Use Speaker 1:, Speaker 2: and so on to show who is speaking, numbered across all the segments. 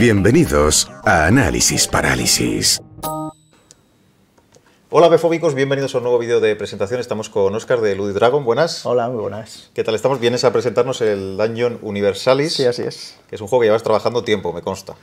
Speaker 1: Bienvenidos a Análisis Parálisis. Hola befóbicos, bienvenidos a un nuevo vídeo de presentación. Estamos con Oscar de Ludidragon. Dragon, buenas. Hola, muy buenas. ¿Qué tal estamos? Vienes a presentarnos el Dungeon Universalis. Sí, así es. Que es un juego que llevas
Speaker 2: trabajando tiempo, me consta.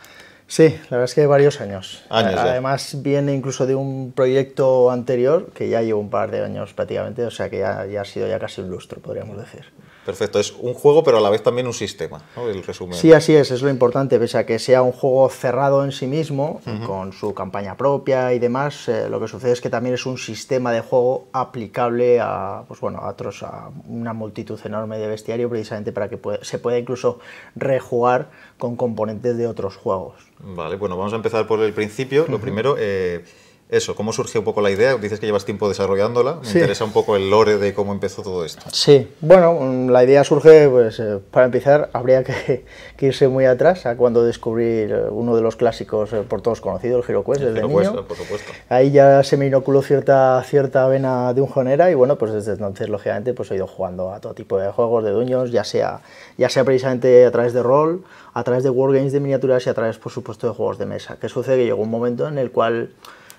Speaker 2: Sí, la verdad es que varios años. años Además viene incluso de un proyecto anterior que ya lleva un par de años prácticamente, o sea que ya, ya ha sido ya casi un lustro, podríamos decir.
Speaker 1: Perfecto, es un juego pero a la vez también un sistema, ¿no? El resumen. Sí, así es,
Speaker 2: es lo importante, pese a que sea un juego cerrado en sí mismo, con su campaña propia y demás, eh, lo que sucede es que también es un sistema de juego aplicable a, pues bueno, a otros, a una multitud enorme de bestiario, precisamente para que se pueda incluso rejugar con componentes de otros juegos.
Speaker 1: Vale, bueno, vamos a empezar por el principio. Lo primero... Eh, eso, ¿cómo surgió un poco la idea? Dices que llevas tiempo desarrollándola. Me interesa un poco el lore de cómo empezó todo esto.
Speaker 2: Sí, bueno, mm, la idea surge, pues, eh, para empezar, habría que, irse muy atrás a cuando descubrí eh, uno de los clásicos eh, por todos conocidos, el HeroQuest, desde niño. por supuesto. Ahí ya se me inoculó cierta, cierta vena de un jonera y bueno, pues desde entonces, lógicamente, pues he ido jugando a todo tipo de juegos de duños, ya sea, ya sea precisamente a través de rol, a través de wargames de miniaturas y a través, por supuesto, de juegos de mesa. ¿Qué sucede? Que llegó un momento en el cual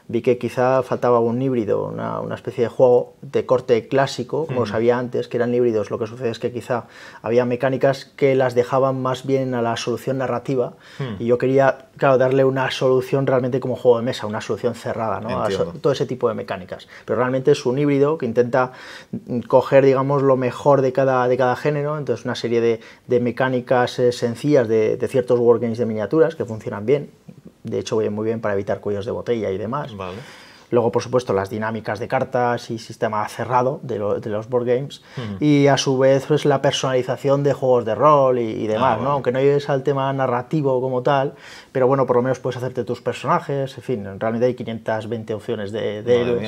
Speaker 2: vi que quizá faltaba un híbrido, una, especie de juego de corte clásico, como mm. sabía antes, que eran híbridos. Lo que sucede es que quizá había mecánicas que las dejaban más bien a la solución narrativa mm. y yo quería, darle una solución realmente como juego de mesa, una solución cerrada, ¿no? todo ese tipo de mecánicas. Pero realmente es un híbrido que intenta mm, coger, digamos, lo mejor de cada, de cada género, entonces una serie de, mecánicas eh, sencillas de, de ciertos wargames de miniaturas que funcionan bien, de hecho voy muy bien para evitar cuellos de botella y demás. Luego, por supuesto, las dinámicas de cartas y sistema cerrado de, los board games. Y a su vez, pues, la personalización de juegos de rol y, demás, ah, Aunque no llegues al tema narrativo como tal, pero bueno, por lo menos puedes hacerte tus personajes, en fin, en realidad hay 520 opciones de,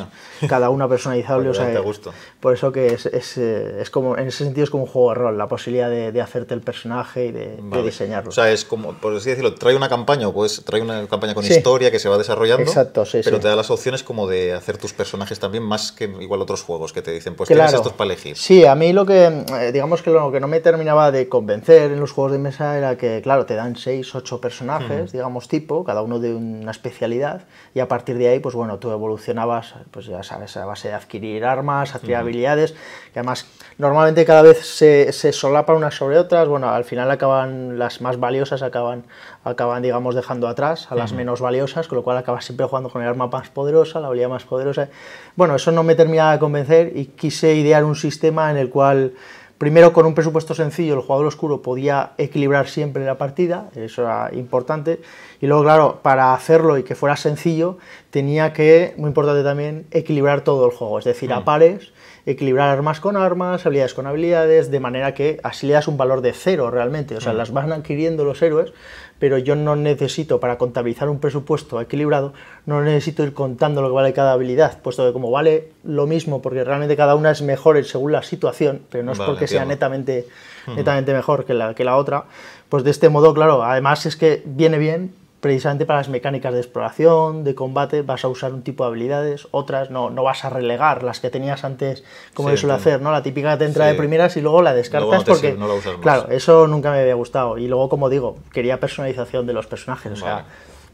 Speaker 2: cada una personalizable, pues o sea, por eso que eh, es, como, en ese sentido es como un juego de rol, la posibilidad de, hacerte el personaje y de, diseñarlo. O sea,
Speaker 1: es como, por así decirlo, trae una campaña, pues trae una campaña con historia que se va desarrollando, Exacto, sí, pero te da las opciones como de hacer tus personajes también, más que igual otros juegos que te dicen, pues tienes estos para elegir. Sí, a mí
Speaker 2: lo que, eh, digamos que lo que no me terminaba de convencer en los juegos de mesa era que, claro, te dan 6, 8 personajes, digamos, tipo, cada uno de una especialidad, y a partir de ahí, pues bueno, tú evolucionabas, pues ya sabes, a base de adquirir armas, adquirir habilidades, que además normalmente cada vez se, se, solapan unas sobre otras, bueno, al final acaban, las más valiosas acaban, acaban digamos, dejando atrás a las menos valiosas, con lo cual acabas siempre jugando con el arma más poderosa, la habilidad más poderosa. Bueno, eso no me terminaba de convencer y quise idear un sistema en el cual Primero, con un presupuesto sencillo, el jugador oscuro podía equilibrar siempre la partida, eso era importante. Y luego, claro, para hacerlo y que fuera sencillo, tenía que, muy importante también, equilibrar todo el juego, es decir, a mm. pares, equilibrar armas con armas, habilidades con habilidades, de manera que así le das un valor de cero realmente. O sea, mm. las van adquiriendo los héroes pero yo no necesito, para contabilizar un presupuesto equilibrado, no necesito ir contando lo que vale cada habilidad, puesto que como vale lo mismo, porque realmente cada una es mejor según la situación, pero no es porque sea netamente, netamente mejor que la, que la otra, pues de este modo, claro, además es que viene bien precisamente para las mecánicas de exploración, de combate, vas a usar un tipo de habilidades, otras no, no vas a relegar las que tenías antes, como sí, suele hacer, ¿no? La típica te entra de primeras y luego la descartas porque... Claro, eso nunca me había gustado. Y luego, como digo, quería personalización de los personajes, o sea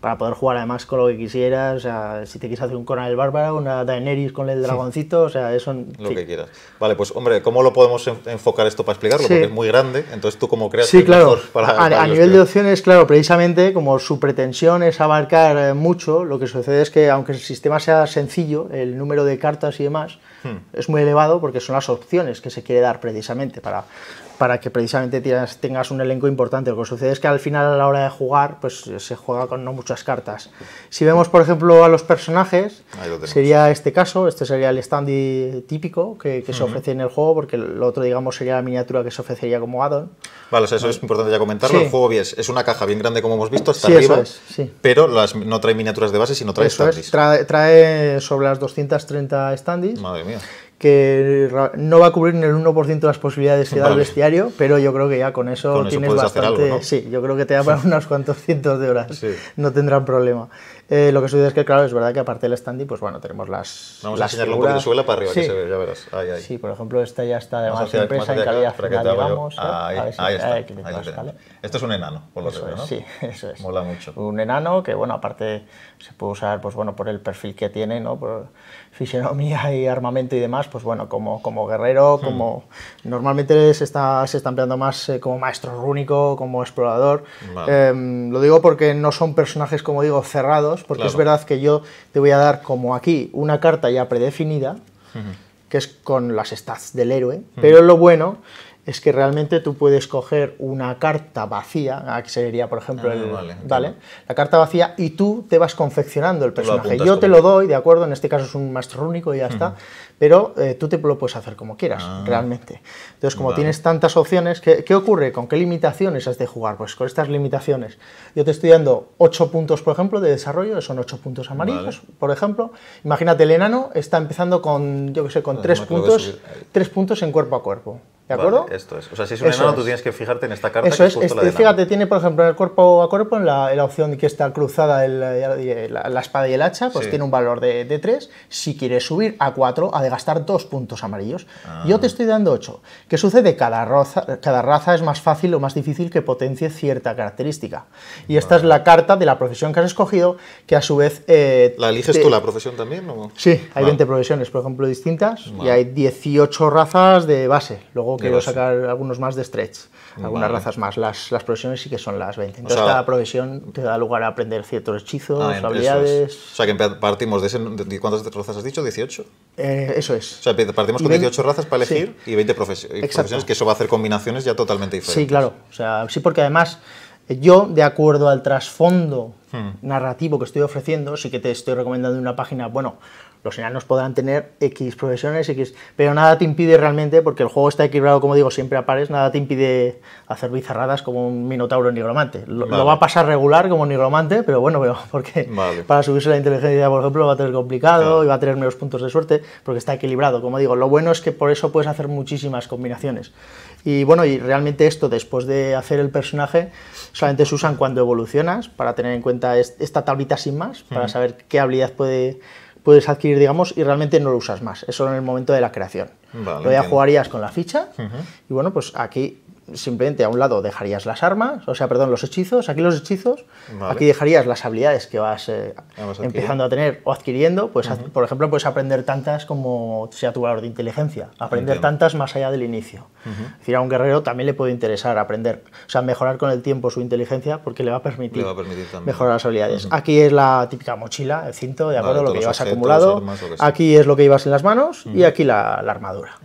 Speaker 2: para poder jugar además con lo que quisieras. O sea, si te quieres hacer un Conan el Bárbaro, una Daenerys con el dragoncito, o sea, eso.
Speaker 1: Lo que quieras. Vale, pues hombre, ¿cómo lo podemos enfocar esto para explicarlo? Porque es muy grande, entonces tú como creas. Sí, claro. a, a nivel
Speaker 2: de opciones, claro, precisamente como su pretensión es abarcar eh, mucho, lo que sucede es que aunque el sistema sea sencillo, el número de cartas y demás hmm. es muy elevado porque son las opciones que se quiere dar precisamente para para que precisamente tengas un elenco importante. Lo que sucede es que al final a la hora de jugar, pues se juega con no muchas cartas. Si vemos, por ejemplo, a los personajes, sería este caso, este sería el standy típico que, se ofrece en el juego, porque lo otro, digamos, sería la miniatura que se ofrecería como addon.
Speaker 1: Vale, eso es importante ya comentarlo. El juego es, es una caja bien grande, como hemos visto, está arriba, pero no trae miniaturas de base, sino trae
Speaker 2: trae, sobre las 230 standees. Madre mía que no va a cubrir ni el 1% las posibilidades que da el bestiario, pero yo creo que ya con eso, tienes bastante... Sí, yo creo que te da para unos cuantos cientos de horas, no tendrán problema. Eh, lo que sucede es que, claro, es verdad que aparte del standy, pues bueno, tenemos las Vamos las a enseñarlo un de suela para arriba, que se ve, ya verás. Sí, por ejemplo, esta ya está de más empresa en calidad final, digamos. ¿eh? Ahí, está, ahí, está, ahí Esto es un enano, por lo que veo, ¿no? Sí, eso es. Mola mucho. Un enano que, bueno, aparte se puede usar, pues bueno, por el perfil que tiene, ¿no? Por, fisionomía y armamento y demás, pues bueno, como, como guerrero, hmm. como normalmente se está, se empleando más eh, como maestro rúnico, como explorador. Em, lo digo porque no son personajes, como digo, cerrados, porque es verdad que yo te voy a dar como aquí una carta ya predefinida, hmm. que es con las stats del héroe, hmm. pero lo bueno es que realmente tú puedes coger una carta vacía, ah, que sería, por ejemplo, ah, vale, la carta vacía, y tú te vas confeccionando el personaje. Yo te lo doy, ¿de acuerdo? En este caso es un maestro único y ya está, pero eh, tú te lo puedes hacer como quieras, ah, realmente. Entonces, como tienes tantas opciones, ¿qué, ocurre? ¿Con qué limitaciones has de jugar? Pues con estas limitaciones. Yo te estoy dando 8 puntos, por ejemplo, de desarrollo, son 8 puntos amarillos, por ejemplo. Imagínate, el enano está empezando con, yo qué sé, con 3 puntos, 3 puntos en cuerpo a cuerpo. ¿De acuerdo? esto
Speaker 1: es. O sea, si es un enano, tú tienes que fijarte en esta carta. Eso que es. fíjate,
Speaker 2: tiene, por ejemplo, en el cuerpo a cuerpo, en la, la opción que está cruzada el, la, espada y el hacha, pues tiene un valor de, de, 3. Si quieres subir a 4, a de gastar 2 puntos amarillos. Yo ah. te estoy dando 8. ¿Qué sucede? Cada raza, cada raza es más fácil o más difícil que potencie cierta característica. Y esta es la carta de la profesión que has escogido, que a su vez. Eh, ¿La eliges tú la
Speaker 1: profesión también?
Speaker 2: Sí, hay 20 ah. profesiones, por ejemplo, distintas, y hay 18 razas de base. Luego quiero sacar algunos más de stretch, algunas razas más. Las, las profesiones sí que son las 20. Entonces, cada profesión te da lugar a aprender ciertos hechizos, ah, habilidades.
Speaker 1: O sea, que partimos de, ese, de, ¿Cuántas razas has dicho? ¿18?
Speaker 2: Eh, eso es.
Speaker 1: O sea, partimos con 18 razas para elegir y 20 profesiones, que eso va a hacer combinaciones ya totalmente diferentes. Sí, claro.
Speaker 2: sea, sí, porque además. Eh, yo, de acuerdo al trasfondo hmm. narrativo que estoy ofreciendo, sí que te estoy recomendando una página, bueno, los enanos podrán tener X profesiones, X, pero nada te impide realmente, porque el juego está equilibrado, como digo, siempre a pares, nada te impide hacer bizarradas como un minotauro nigromante. Lo, va a pasar regular como un nigromante, pero bueno, pero porque para subirse la inteligencia, por ejemplo, va a tener complicado y va a tener menos puntos de suerte, porque está equilibrado. Como digo, lo bueno es que por eso puedes hacer muchísimas combinaciones. Y bueno, y realmente esto, después de hacer el personaje, solamente se usan cuando evolucionas, para tener en cuenta esta tablita sin más, para saber qué habilidad puede puedes adquirir, digamos, y realmente no lo usas más. eso en el momento de la creación. lo ya jugarías con la ficha. Y bueno, pues aquí simplemente a un lado dejarías las armas, o sea, perdón, los hechizos, aquí los hechizos, aquí dejarías las habilidades que vas eh, empezando a tener o adquiriendo, pues por ejemplo puedes aprender tantas como sea tu valor de inteligencia, aprender tantas más allá del inicio. Es decir, a un guerrero también le puede interesar aprender, o sea, mejorar con el tiempo su inteligencia porque le va a permitir, mejorar las habilidades. Aquí es la típica mochila, el cinto, de acuerdo, lo que llevas acumulado, aquí es lo que llevas en las manos y aquí la, armadura,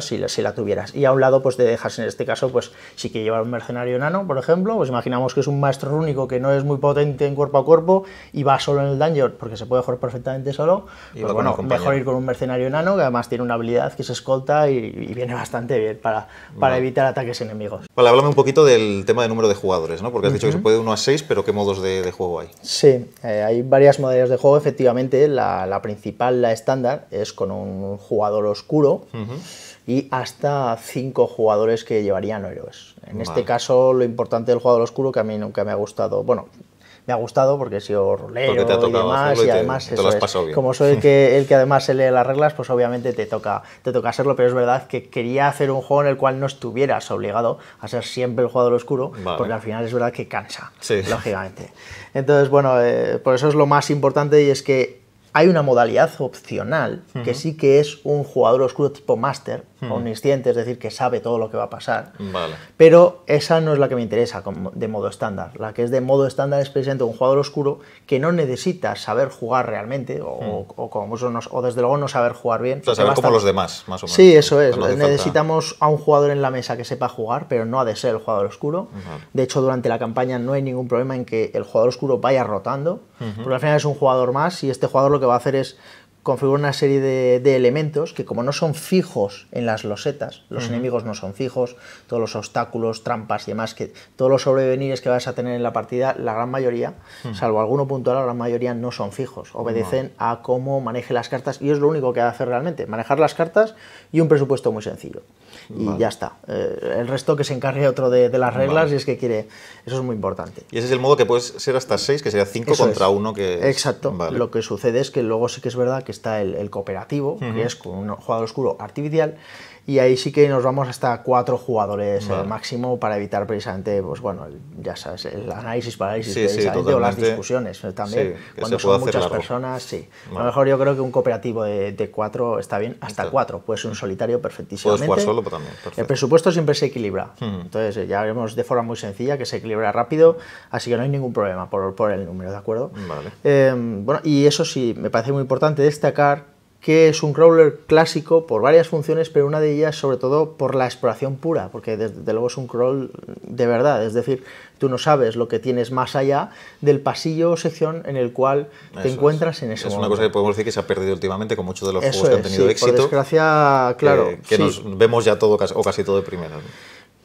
Speaker 2: si la tuvieras. Y a un lado pues te dejas en este caso pues sí si llevar un mercenario nano, por ejemplo, pues imaginamos que es un maestro único que no es muy potente en cuerpo a cuerpo y va solo en el dungeon, porque se puede jugar perfectamente solo, pues bueno, mejor ir con un mercenario nano que además tiene una habilidad que se escolta y, viene bastante bien para, para evitar ataques enemigos.
Speaker 1: Vale, háblame un poquito del tema de número de jugadores, ¿no? Porque has dicho que se puede uno 1 a 6, pero ¿qué modos de, juego hay?
Speaker 2: Sí, eh, hay varias modalidades de juego, efectivamente, la, principal, la estándar, es con un jugador oscuro, y hasta cinco jugadores que llevarían héroes. En este caso, lo importante del jugador oscuro, que a mí nunca me ha gustado, bueno, me ha gustado porque he sido rolero y demás, y, además eso es. como soy el que, el que además se lee las reglas, pues obviamente te toca, te toca hacerlo, pero es verdad que quería hacer un juego en el cual no estuvieras obligado a ser siempre el jugador oscuro, porque al final es verdad que cansa, lógicamente. Entonces, bueno, eh, por eso es lo más importante y es que hay una modalidad opcional que sí que es un jugador oscuro tipo máster, omnisciente, es decir, que sabe todo lo que va a pasar. Pero esa no es la que me interesa de modo estándar. La que es de modo estándar es precisamente un jugador oscuro que no necesita saber jugar realmente, o, como o desde luego no saber jugar bien. O sea, saber como los demás,
Speaker 1: más o menos. Sí, eso es. Necesitamos
Speaker 2: a un jugador en la mesa que sepa jugar, pero no ha de ser el jugador oscuro. De hecho, durante la campaña no hay ningún problema en que el jugador oscuro vaya rotando, porque al final es un jugador más y este jugador lo que va a hacer es configurar una serie de, elementos que como no son fijos en las losetas, los enemigos no son fijos, todos los obstáculos, trampas y demás, que todos los sobrevenires que vas a tener en la partida, la gran mayoría, salvo alguno puntual, la gran mayoría no son fijos, obedecen a cómo maneje las cartas y es lo único que hacer realmente, manejar las cartas y un presupuesto muy sencillo y ya está. Eh, el resto que se encargue otro de, las reglas y es que quiere. Eso es muy importante.
Speaker 1: Y ese es el modo que puede ser hasta 6, que sería 5 contra 1. Que Exacto.
Speaker 2: Lo que sucede es que luego sí que es verdad que está el, cooperativo, que es con un jugador oscuro artificial y ahí sí que nos vamos hasta cuatro jugadores eh, al máximo para evitar precisamente, pues bueno, ya sabes, el análisis parálisis o las discusiones eh, también. Cuando son muchas personas, sí. A lo mejor yo creo que un cooperativo de, cuatro está bien, hasta cuatro, pues un solitario perfectísimo. Puedes jugar solo también, El presupuesto siempre se equilibra, hmm. entonces eh, ya vemos de forma muy sencilla que se equilibra rápido, así que no hay ningún problema por, el número, ¿de acuerdo? Vale. Em, bueno, y eso sí, me parece muy importante destacar que es un crawler clásico por varias funciones, pero una de ellas sobre todo por la exploración pura, porque desde luego es un crawl de verdad, es decir, tú no sabes lo que tienes más allá del pasillo o sección en el cual te encuentras en ese es Es una cosa
Speaker 1: que podemos decir que se ha perdido últimamente con muchos de los juegos que han tenido éxito. Por desgracia, claro. Que, nos vemos ya todo o casi todo de primera.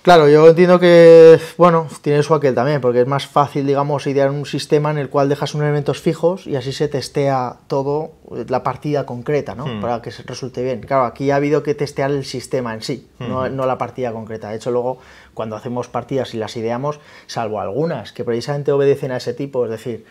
Speaker 2: Claro, yo entiendo que, bueno, tiene su aquel también, porque es más fácil, digamos, idear un sistema en el cual dejas unos elementos fijos y así se testea todo, eh, la partida concreta, ¿no? Hmm. Para que resulte bien. Claro, aquí ha habido que testear el sistema en sí, hmm. no, la partida concreta. De hecho, luego, cuando hacemos partidas y las ideamos, salvo algunas que precisamente obedecen a ese tipo, es decir,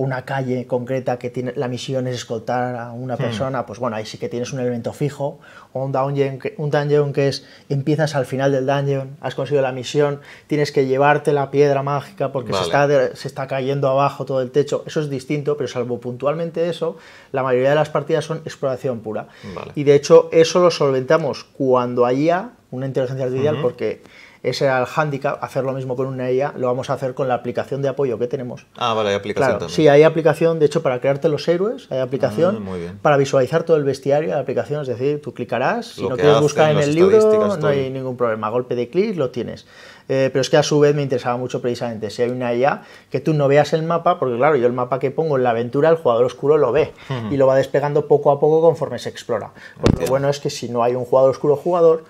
Speaker 2: una calle concreta que tiene la misión es escoltar a una hmm. persona, pues bueno, ahí sí que tienes un elemento fijo, o un dungeon, que, que es empiezas al final del dungeon, has conseguido la misión, tienes que llevarte la piedra mágica porque se, está cayendo abajo todo el techo, eso es distinto, pero salvo puntualmente eso, la mayoría de las partidas son exploración pura. Y de hecho eso lo solventamos cuando haya una inteligencia artificial porque ese era el hándicap, hacer lo mismo con una e IA, lo vamos a hacer con la aplicación de apoyo que tenemos. Ah, vale, hay aplicación también. Sí, hay aplicación, de hecho, para crearte los héroes, hay aplicación. Mm, para visualizar todo el bestiario, la aplicación, es decir, tú clicarás, si no quieres buscar en el libro, no hay ningún problema, golpe de clic lo tienes. Eh, pero es que a su vez me interesaba mucho precisamente si hay una e IA que tú no veas el mapa, porque claro, yo el mapa que pongo en la aventura, el jugador oscuro lo ve y lo va despegando poco a poco conforme se explora. porque lo bueno es que si no hay un jugador oscuro jugador,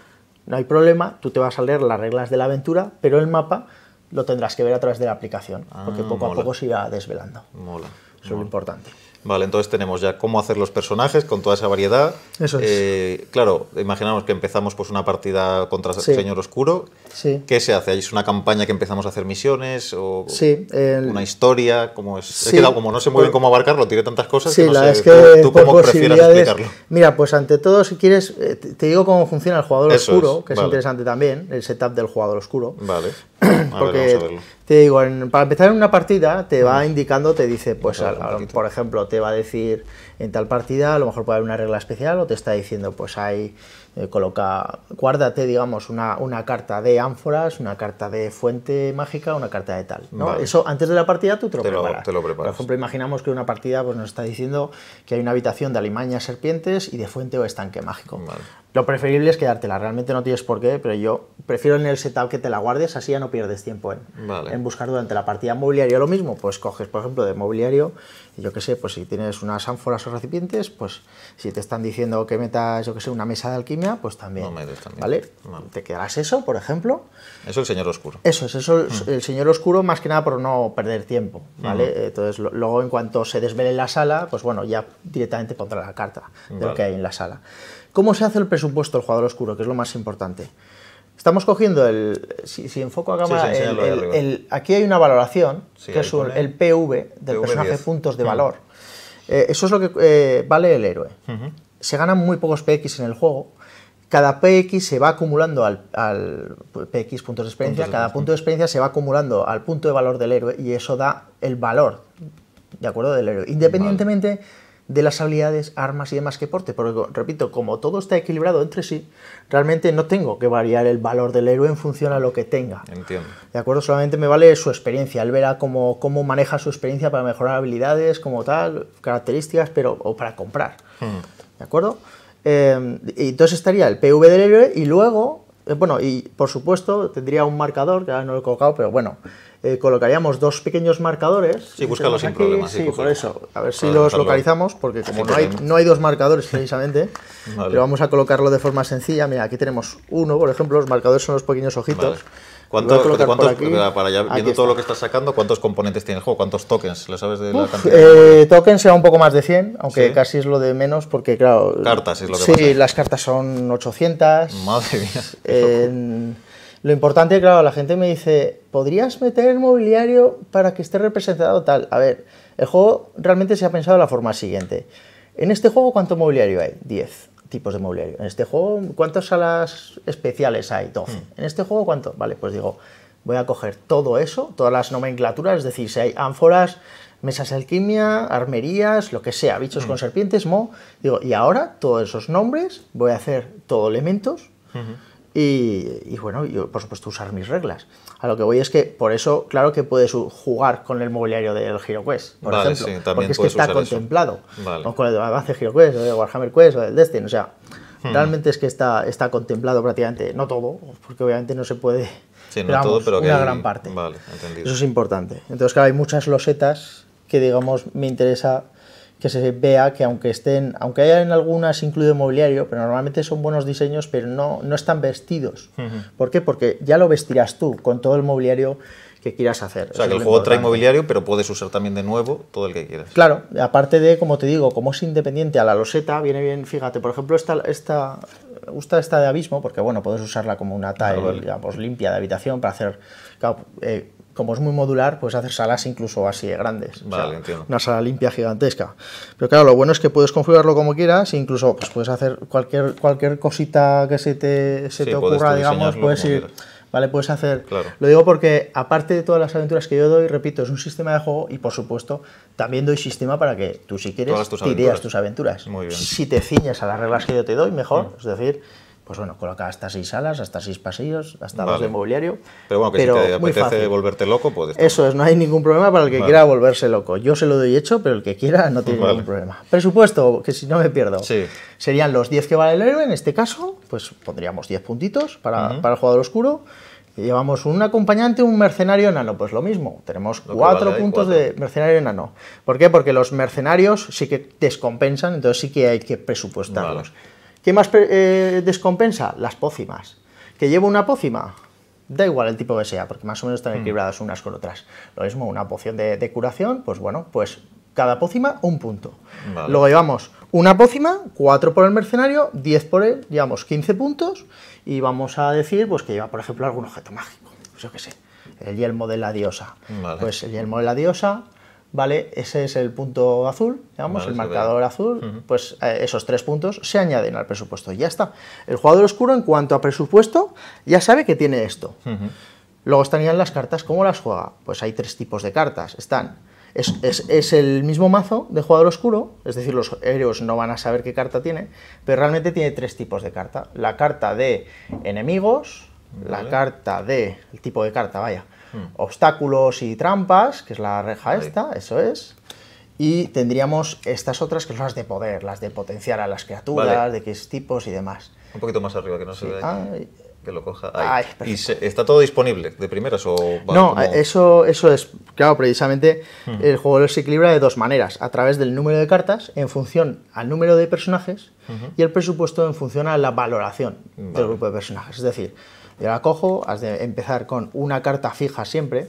Speaker 2: no hay problema, tú te vas a leer las reglas de la aventura, pero el mapa lo tendrás que ver a través de la aplicación, porque ah, poco a poco se irá desvelando. Mola. es importante.
Speaker 1: Vale, entonces tenemos ya cómo hacer los personajes con toda esa variedad. Eso es. Eh, claro, imaginamos que empezamos pues una partida contra el Señor Oscuro. Sí. ¿Qué se hace? ¿Es una campaña que empezamos a hacer misiones? ¿O sí, una historia? ¿Cómo es? como no se mueve cómo abarcarlo, tiene tantas cosas que no la Es que ¿Tú, cómo explicarlo?
Speaker 2: Mira, pues ante todo, si quieres, eh, te digo cómo funciona el jugador oscuro, que es interesante también, el setup del jugador oscuro. Vale porque te digo, para empezar en una partida te va indicando, te dice, pues por ejemplo, te va a decir en tal partida a lo mejor puede haber una regla especial o te está diciendo, pues hay eh, coloca, guárdate, digamos, una, una, carta de ánforas, una carta de fuente mágica, una carta de tal. ¿no? Eso antes de la partida tú te lo, preparas. Por ejemplo, imaginamos que una partida pues, nos está diciendo que hay una habitación de alimañas serpientes y de fuente o estanque mágico. Lo preferible es quedártela, realmente no tienes por qué, pero yo prefiero en el setup que te la guardes, así ya no pierdes tiempo en, en buscar durante la partida mobiliario. Lo mismo, pues coges, por ejemplo, de mobiliario, yo qué sé, pues si tienes unas ánforas o recipientes, pues si te están diciendo que metas, yo qué sé, una mesa de alquimia, pues también. ¿Vale? Te quedarás eso, por ejemplo.
Speaker 1: Eso el señor oscuro.
Speaker 2: Eso es, eso mm. el señor oscuro, más que nada por no perder tiempo, ¿vale? Mm. Entonces, luego en cuanto se desvele la sala, pues bueno, ya directamente pondrá la carta de lo que hay en la sala. ¿Cómo se hace el presupuesto del jugador oscuro? Que es lo más importante. Estamos cogiendo el. Si, enfoco a aquí hay una valoración, que es el PV del personaje puntos de mm. valor. Eh, eso es lo que eh, vale el héroe. Se ganan muy pocos PX en el juego, cada PX se va acumulando al, PX puntos de experiencia, cada punto de experiencia se va acumulando al punto de valor del héroe y eso da el valor, ¿de acuerdo? Del héroe, independientemente de las habilidades, armas y demás que porte, porque repito, como todo está equilibrado entre sí, realmente no tengo que variar el valor del héroe en función a lo que tenga. Entiendo. ¿De acuerdo? Solamente me vale su experiencia, él verá cómo, cómo maneja su experiencia para mejorar habilidades, como tal, características, pero o para comprar. Hmm. ¿De acuerdo? Em, y entonces estaría el PV del héroe y luego, eh, bueno, y por supuesto tendría un marcador, que ahora no lo he colocado, pero bueno, eh, colocaríamos dos pequeños marcadores. Sí, búscalos sin problemas. Sí, por eso. A ver si los localizamos, porque como no hay, no hay dos marcadores precisamente, pero vamos a colocarlo de forma sencilla. Mira, aquí tenemos uno, por ejemplo, los marcadores son los pequeños ojitos. ¿Cuántos, todo lo que
Speaker 1: estás sacando, cuántos componentes tiene el juego? ¿Cuántos tokens? ¿Lo sabes de la cantidad?
Speaker 2: Eh, tokens era un poco más de 100, aunque casi es lo de menos, porque claro. Cartas es lo que Sí, las cartas son 800. Madre mía. Lo importante, claro, la gente me dice, ¿podrías meter el mobiliario para que esté representado tal? A ver, el juego realmente se ha pensado de la forma siguiente. En este juego, ¿cuánto mobiliario hay? 10 tipos de mobiliario. En este juego, ¿cuántas salas especiales hay? 12. Hmm. En este juego, ¿cuánto? Vale, pues digo, voy a coger todo eso, todas las nomenclaturas, es decir, si hay ánforas, mesas de alquimia, armerías, lo que sea, bichos hmm. con serpientes, mo. Digo, y ahora todos esos nombres, voy a hacer todo elementos. Hmm y, bueno, yo por supuesto usar mis reglas. A lo que voy es que por eso, claro que puedes jugar con el mobiliario del HeroQuest, por vale, ejemplo, porque es que está contemplado, con el avance HeroQuest, o de Warhammer Quest, o del Destiny, o sea, hmm. realmente es que está, está contemplado prácticamente, no todo, porque obviamente no se puede... Sí, no todo, pero que una gran parte. Vale, entendido. Eso es importante. Entonces, claro, hay muchas losetas que, digamos, me interesa que se vea que aunque estén, aunque haya en algunas incluido mobiliario, pero normalmente son buenos diseños, pero no, no están vestidos. ¿Por qué? Porque ya lo vestirás tú con todo el mobiliario que quieras hacer. O sea, que el juego trae mobiliario,
Speaker 1: pero puedes usar también de nuevo todo el que quieras. Claro,
Speaker 2: aparte de, como te digo, como es independiente a la loseta, viene bien, fíjate, por ejemplo, esta, esta, gusta esta de abismo, porque bueno, puedes usarla como una ah, tile, digamos, limpia de habitación para hacer... Eh, como es muy modular, puedes hacer salas incluso así de grandes. una sala limpia gigantesca. Pero claro, lo bueno es que puedes configurarlo como quieras, incluso pues, puedes hacer cualquier, cualquier cosita que se te, se te ocurra, digamos, puedes ir. ¿Vale? Puedes hacer. Lo digo porque, aparte de todas las aventuras que yo doy, repito, es un sistema de juego y, por supuesto, también doy sistema para que tú, si quieres, tus tus aventuras. Si te ciñas a las reglas que yo te doy, mejor. Mm. Es decir, pues bueno, coloca hasta seis salas, hasta seis pasillos, hasta vale. dos de mobiliario.
Speaker 1: Pero bueno, que si te apetece volverte loco, puedes.
Speaker 2: Eso es, no hay ningún problema para el que quiera volverse loco. Yo se lo doy hecho, pero el que quiera no tiene ningún problema. Presupuesto, que si no me pierdo, serían los 10 que vale el héroe, en este caso, pues pondríamos 10 puntitos para, para el jugador oscuro. llevamos un acompañante, un mercenario enano. Pues lo mismo, tenemos 4 cuatro puntos de mercenario enano. ¿Por qué? Porque los mercenarios sí que descompensan, entonces sí que hay que presupuestarlos. ¿Qué más eh, descompensa? Las pócimas. ¿Que llevo una pócima? Da igual el tipo que sea, porque más o menos están mm. equilibradas unas con otras. Lo mismo, una poción de, curación, pues bueno, pues cada pócima un punto. Luego llevamos una pócima, cuatro por el mercenario, diez por él, llevamos 15 puntos y vamos a decir pues que lleva, por ejemplo, algún objeto mágico, pues yo qué sé, el yelmo de la diosa. Pues el yelmo de la diosa ¿vale? Ese es el punto azul, digamos, el marcador azul, pues eh, esos tres puntos se añaden al presupuesto y ya está. El jugador oscuro, en cuanto a presupuesto, ya sabe que tiene esto. Luego están Luego las cartas, ¿cómo las juega? Pues hay tres tipos de cartas. Están. Es, el mismo mazo de jugador oscuro, es decir, los héroes no van a saber qué carta tiene, pero realmente tiene tres tipos de carta. La carta de enemigos, la carta de. el tipo de carta, vaya Hmm. obstáculos y trampas, que es la reja esta, eso es. Y tendríamos estas otras que son las de poder, las de potenciar a las criaturas, de qué tipos y demás.
Speaker 1: Un poquito más arriba, que no se Que lo coja. Ahí. ¿Y está todo disponible de primeras o No,
Speaker 2: eso, eso es. Claro, precisamente hmm. el juego se equilibra de dos maneras: a través del número de cartas, en función al número de personajes, y el presupuesto en función a la valoración del grupo de personajes. Es decir, y la cojo, has de empezar con una carta fija siempre,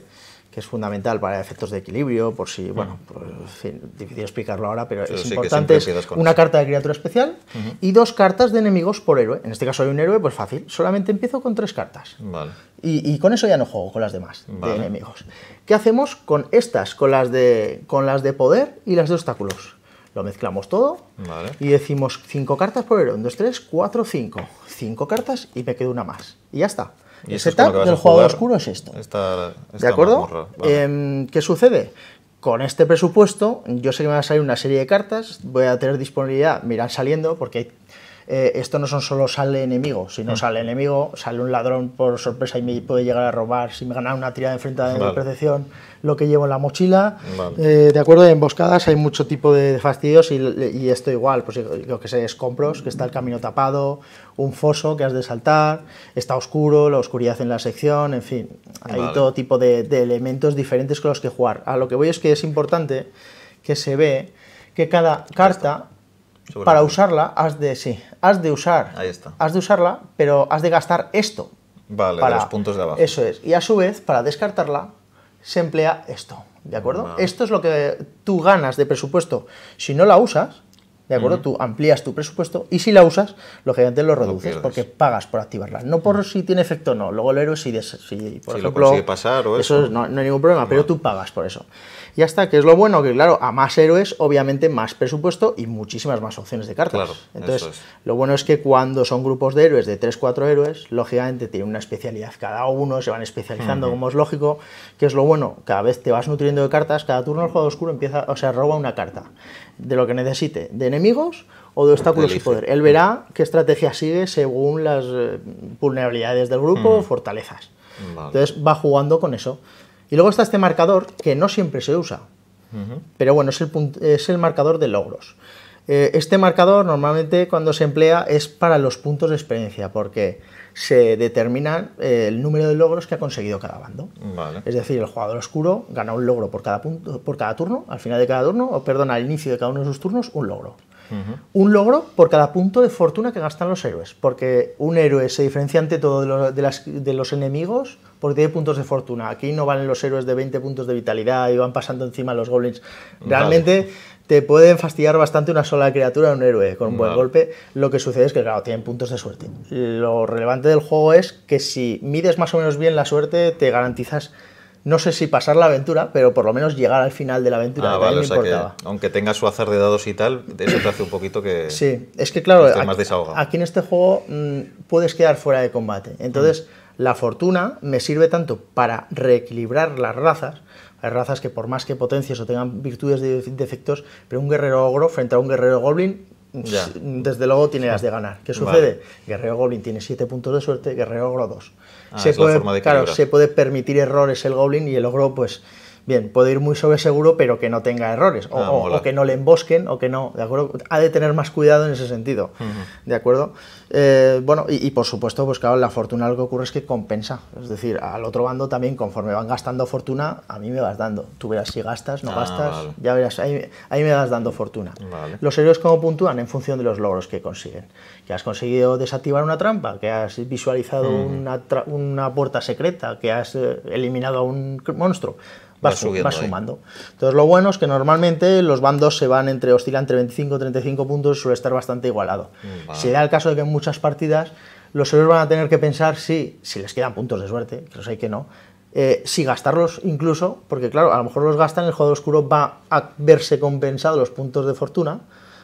Speaker 2: que es fundamental para efectos de equilibrio, por si, bueno, pues, difícil explicarlo ahora, pero es importante. una carta de criatura especial y dos cartas de enemigos por héroe. En este caso hay un héroe, pues fácil. Solamente empiezo con tres cartas. Y, con eso ya no juego con las demás de enemigos. ¿Qué hacemos con estas? Con las de, con las de poder y las de obstáculos. Lo mezclamos todo y decimos 5 cartas por héroe, 1, 2, 3, 4, 5. 5 cartas y me queda una más. Y ya está. Ese el del jugador oscuro es esto.
Speaker 1: ¿De acuerdo?
Speaker 2: Em, ¿Qué sucede? Con este presupuesto, yo sé que me van a salir una serie de cartas, voy a tener disponibilidad, me irán saliendo, porque hay eh, esto no son solo sale enemigo, sino mm. sale enemigo, sale un ladrón por sorpresa y me puede llegar a robar si me gana una tirada enfrente de mi percepción, lo que llevo en la mochila. Eh, de acuerdo, a emboscadas hay mucho tipo de fastidios y, esto igual, pues lo que sé, es compros, que está el camino tapado, un foso que has de saltar, está oscuro, la oscuridad en la sección, en fin, hay todo tipo de, de elementos diferentes con los que jugar. A lo que voy es que es importante que se ve que cada carta para usarla has de, sí, has de usar. Ahí Has de usarla, pero has de gastar esto.
Speaker 1: Vale, para, los puntos de abajo.
Speaker 2: Eso es. Y a su vez, para descartarla, se emplea esto. ¿De acuerdo? Esto es lo que tú ganas de presupuesto. Si no la usas, ¿de acuerdo? Tú amplías tu presupuesto y si la usas, lógicamente lo reduces porque pagas por activarla. No por si tiene efecto o no. Luego el héroe si, por ejemplo, lo
Speaker 1: pasar o eso. no,
Speaker 2: hay ningún problema, pero tú pagas por eso ya está, que es lo bueno, que claro, a más héroes, obviamente más presupuesto y muchísimas más opciones de cartas. Entonces, lo bueno es que cuando son grupos de héroes de 3, 4 héroes, lógicamente tienen una especialidad cada uno, se van especializando como es lógico, que es lo bueno, cada vez te vas nutriendo de cartas, cada turno el juego oscuro empieza, o sea, roba una carta de lo que necesite, de enemigos o de obstáculos y poder. Él verá qué estrategia sigue según las eh, vulnerabilidades del grupo o fortalezas. Entonces va jugando con eso. Y luego está este marcador que no siempre se usa, pero bueno, es el, es el marcador de logros. Eh, este marcador normalmente cuando se emplea es para los puntos de experiencia, porque se determina eh, el número de logros que ha conseguido cada bando. Es decir, el jugador oscuro gana un logro por cada, punto, por cada turno, al final de cada turno, o perdón, al inicio de cada uno de sus turnos, un logro. Un logro por cada punto de fortuna que gastan los héroes, porque un héroe se diferencia ante todo de los, enemigos porque tiene puntos de fortuna. Aquí no valen los héroes de 20 puntos de vitalidad y van pasando encima los goblins. Realmente... te pueden fastidiar bastante una sola criatura un héroe con un buen golpe. Lo que sucede es que, claro, tienen puntos de suerte. Lo relevante del juego es que si mides más o menos bien la suerte, te garantizas no sé si pasar la aventura, pero por lo menos llegar al final de la aventura. Ah,
Speaker 1: aunque tenga su azar de dados y tal, eso te hace un poquito que. Sí,
Speaker 2: es que claro, aquí, en este juego mm, puedes quedar fuera de combate. Entonces, mm. la fortuna me sirve tanto para reequilibrar las razas. Hay razas que por más que potencias o tengan virtudes de defectos, pero un guerrero ogro frente a un guerrero goblin desde luego tiene las de ganar. ¿Qué sucede? Guerrero Goblin tiene 7 puntos de suerte, Guerrero Ogro 2. Ah, se puede, claro, se puede permitir errores el Goblin y el Ogro, pues Bien, puede ir muy sobre seguro, pero que no tenga errores, ah, o, que no le embosquen, o que no, ¿de acuerdo? Ha de tener más cuidado en ese sentido, ¿de acuerdo? Eh, bueno, y, por supuesto, pues claro, la fortuna lo que ocurre es que compensa, es decir, al otro bando también, conforme van gastando fortuna, a mí me vas dando, tú verás si gastas, no ah, gastas, ya verás, ahí, me vas dando fortuna. Los héroes, ¿cómo puntúan? En función de los logros que consiguen, que has conseguido desactivar una trampa, que has visualizado una, una puerta secreta, que has eh, eliminado a un monstruo, va, sumando. Entonces lo bueno es que normalmente los bandos se van entre, oscilan entre 25 y 35 puntos y suele estar bastante igualado. Mm, si da el caso de que en muchas partidas los héroes van a tener que pensar si, si les quedan puntos de suerte, que los hay que no, eh, si gastarlos incluso, porque claro, a lo mejor los gastan, el jugador oscuro va a verse compensado los puntos de fortuna,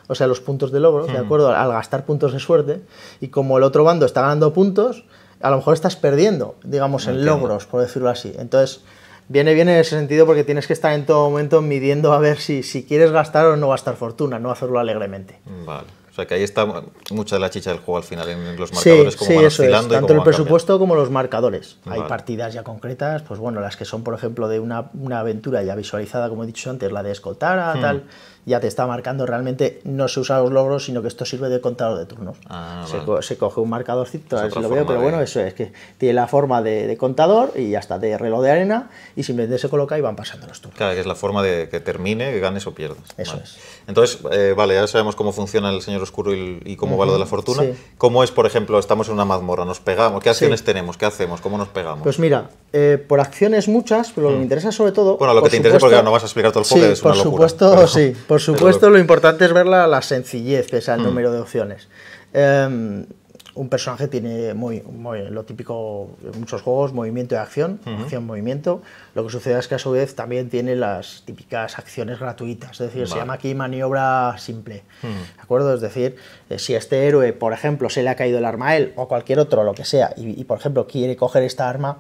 Speaker 2: o sea, los puntos de logro, ¿de hmm. acuerdo? Al gastar puntos de suerte, y como el otro bando está ganando puntos, a lo mejor estás perdiendo, digamos, en logros, por decirlo así. Entonces, viene bien en ese sentido porque tienes que estar en todo momento midiendo a ver si, si quieres gastar o no gastar fortuna, no hacerlo alegremente.
Speaker 1: Vale. O sea que ahí está mucha de la chicha del juego al final en los marcadores como van eso es. Tanto el presupuesto
Speaker 2: como los marcadores. Hay partidas ya concretas, pues bueno, las que son, por ejemplo, de una, aventura ya visualizada, como he dicho antes, la de escoltar a hmm. tal ya te está marcando realmente, no se usan los logros, sino que esto sirve de contador de turnos. Ah, se, coge un marcadorcito, lo veo, pero bueno, eso es que tiene la forma de, contador y hasta de reloj de arena, y simplemente se coloca y van pasando los
Speaker 1: turnos. Claro, que es la forma de que termine, que ganes o pierdas. Eso es. Entonces, eh, vale, ya sabemos cómo funciona el señor oscuro y, cómo va lo de la fortuna. ¿Cómo es, por ejemplo, estamos en una mazmorra, nos pegamos? ¿Qué acciones tenemos? ¿Qué hacemos? ¿Cómo nos pegamos?
Speaker 2: Pues mira, eh, por acciones muchas, pero lo que mm. me interesa sobre todo. Bueno, lo que te interesa porque no vas a explicar todo el juego, de es una sí, por supuesto, sí por supuesto, lo... importante es ver la, sencillez, pese al mm. número de opciones. Em, un personaje tiene muy, lo típico de muchos juegos, movimiento y acción, acción, movimiento. Lo que sucede es que a su vez también tiene las típicas acciones gratuitas, es decir, se llama aquí maniobra simple. Mm. acuerdo? Es decir, eh, si este héroe, por ejemplo, se le ha caído el arma a él o cualquier otro, lo que sea, y por ejemplo quiere coger esta arma,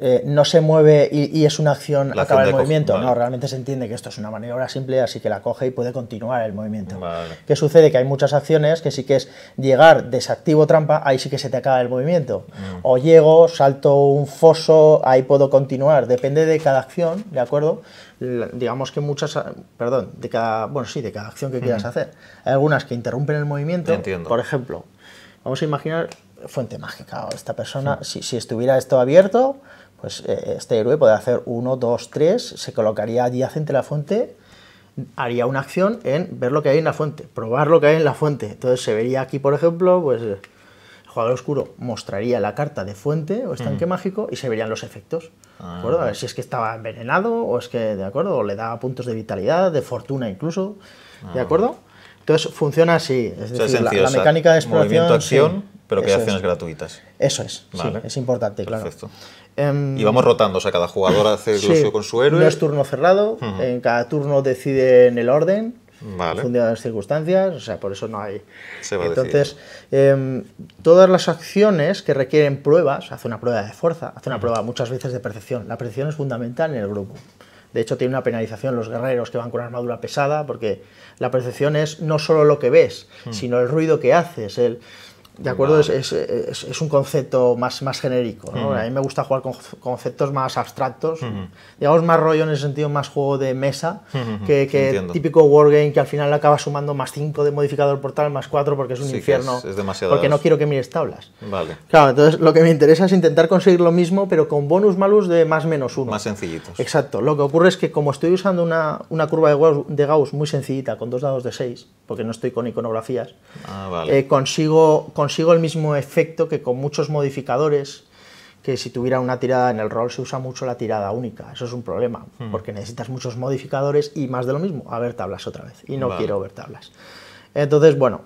Speaker 2: eh, no se mueve y, es una acción acaba el movimiento. No, realmente se entiende que esto es una maniobra simple, así que la coge y puede continuar el movimiento. ¿Qué sucede? Que hay muchas acciones que sí que es llegar, desactivo trampa, ahí sí que se te acaba el movimiento. Mm. O llego, salto un foso, ahí puedo continuar. Depende de cada acción, ¿de acuerdo? digamos que muchas, perdón, de cada, bueno, sí, de cada acción que quieras mm. hacer. Hay algunas que interrumpen el movimiento. Por ejemplo, vamos a imaginar fuente mágica. Esta persona, si, si, estuviera esto abierto, pues eh, este héroe puede hacer 1, 2, 3, se colocaría adyacente a la fuente, haría una acción en ver lo que hay en la fuente, probar lo que hay en la fuente. Entonces se vería aquí, por ejemplo, pues eh, el jugador oscuro mostraría la carta de fuente o estanque mm. mágico y se verían los efectos. ¿De ah. acuerdo? A ver si es que estaba envenenado o es que, ¿de acuerdo? le daba puntos de vitalidad, de fortuna incluso, ¿de ah. acuerdo? Entonces funciona así, es decir, la, mecánica de exploración... acción, pero que hay acciones gratuitas. Eso es, es importante, Perfecto. claro. Em, y vamos rotando, o sea, cada jugador hace el lo con su héroe. No es turno cerrado, en cada turno deciden el orden, vale. en las circunstancias, o sea, por eso no hay.
Speaker 1: Entonces,
Speaker 2: em, todas las acciones que requieren pruebas, hace una prueba de fuerza, hace una prueba muchas veces de percepción. La percepción es fundamental en el grupo. De hecho, tiene una penalización los guerreros que van con armadura pesada, porque la percepción es no solo lo que ves, sino el ruido que haces, el, de acuerdo, es, un concepto más, más genérico. A mí me gusta jugar con conceptos más abstractos, digamos más rollo en el sentido más juego de mesa, que, que típico wargame que al final acaba sumando más 5 de modificador portal más 4 porque es un infierno, porque no quiero que mires tablas. Vale. Claro, entonces lo que me interesa es intentar conseguir lo mismo, pero con bonus malus de más menos 1. Más sencillitos. Exacto, lo que ocurre es que como estoy usando una, curva de Gauss, de Gauss, muy sencillita, con dos dados de 6, porque no estoy con iconografías,
Speaker 1: ah, eh,
Speaker 2: consigo consigo el mismo efecto que con muchos modificadores, que si tuviera una tirada en el rol se usa mucho la tirada única. Eso es un problema, hmm. porque necesitas muchos modificadores y más de lo mismo, a ver tablas otra vez. Y no quiero ver tablas. Entonces, bueno,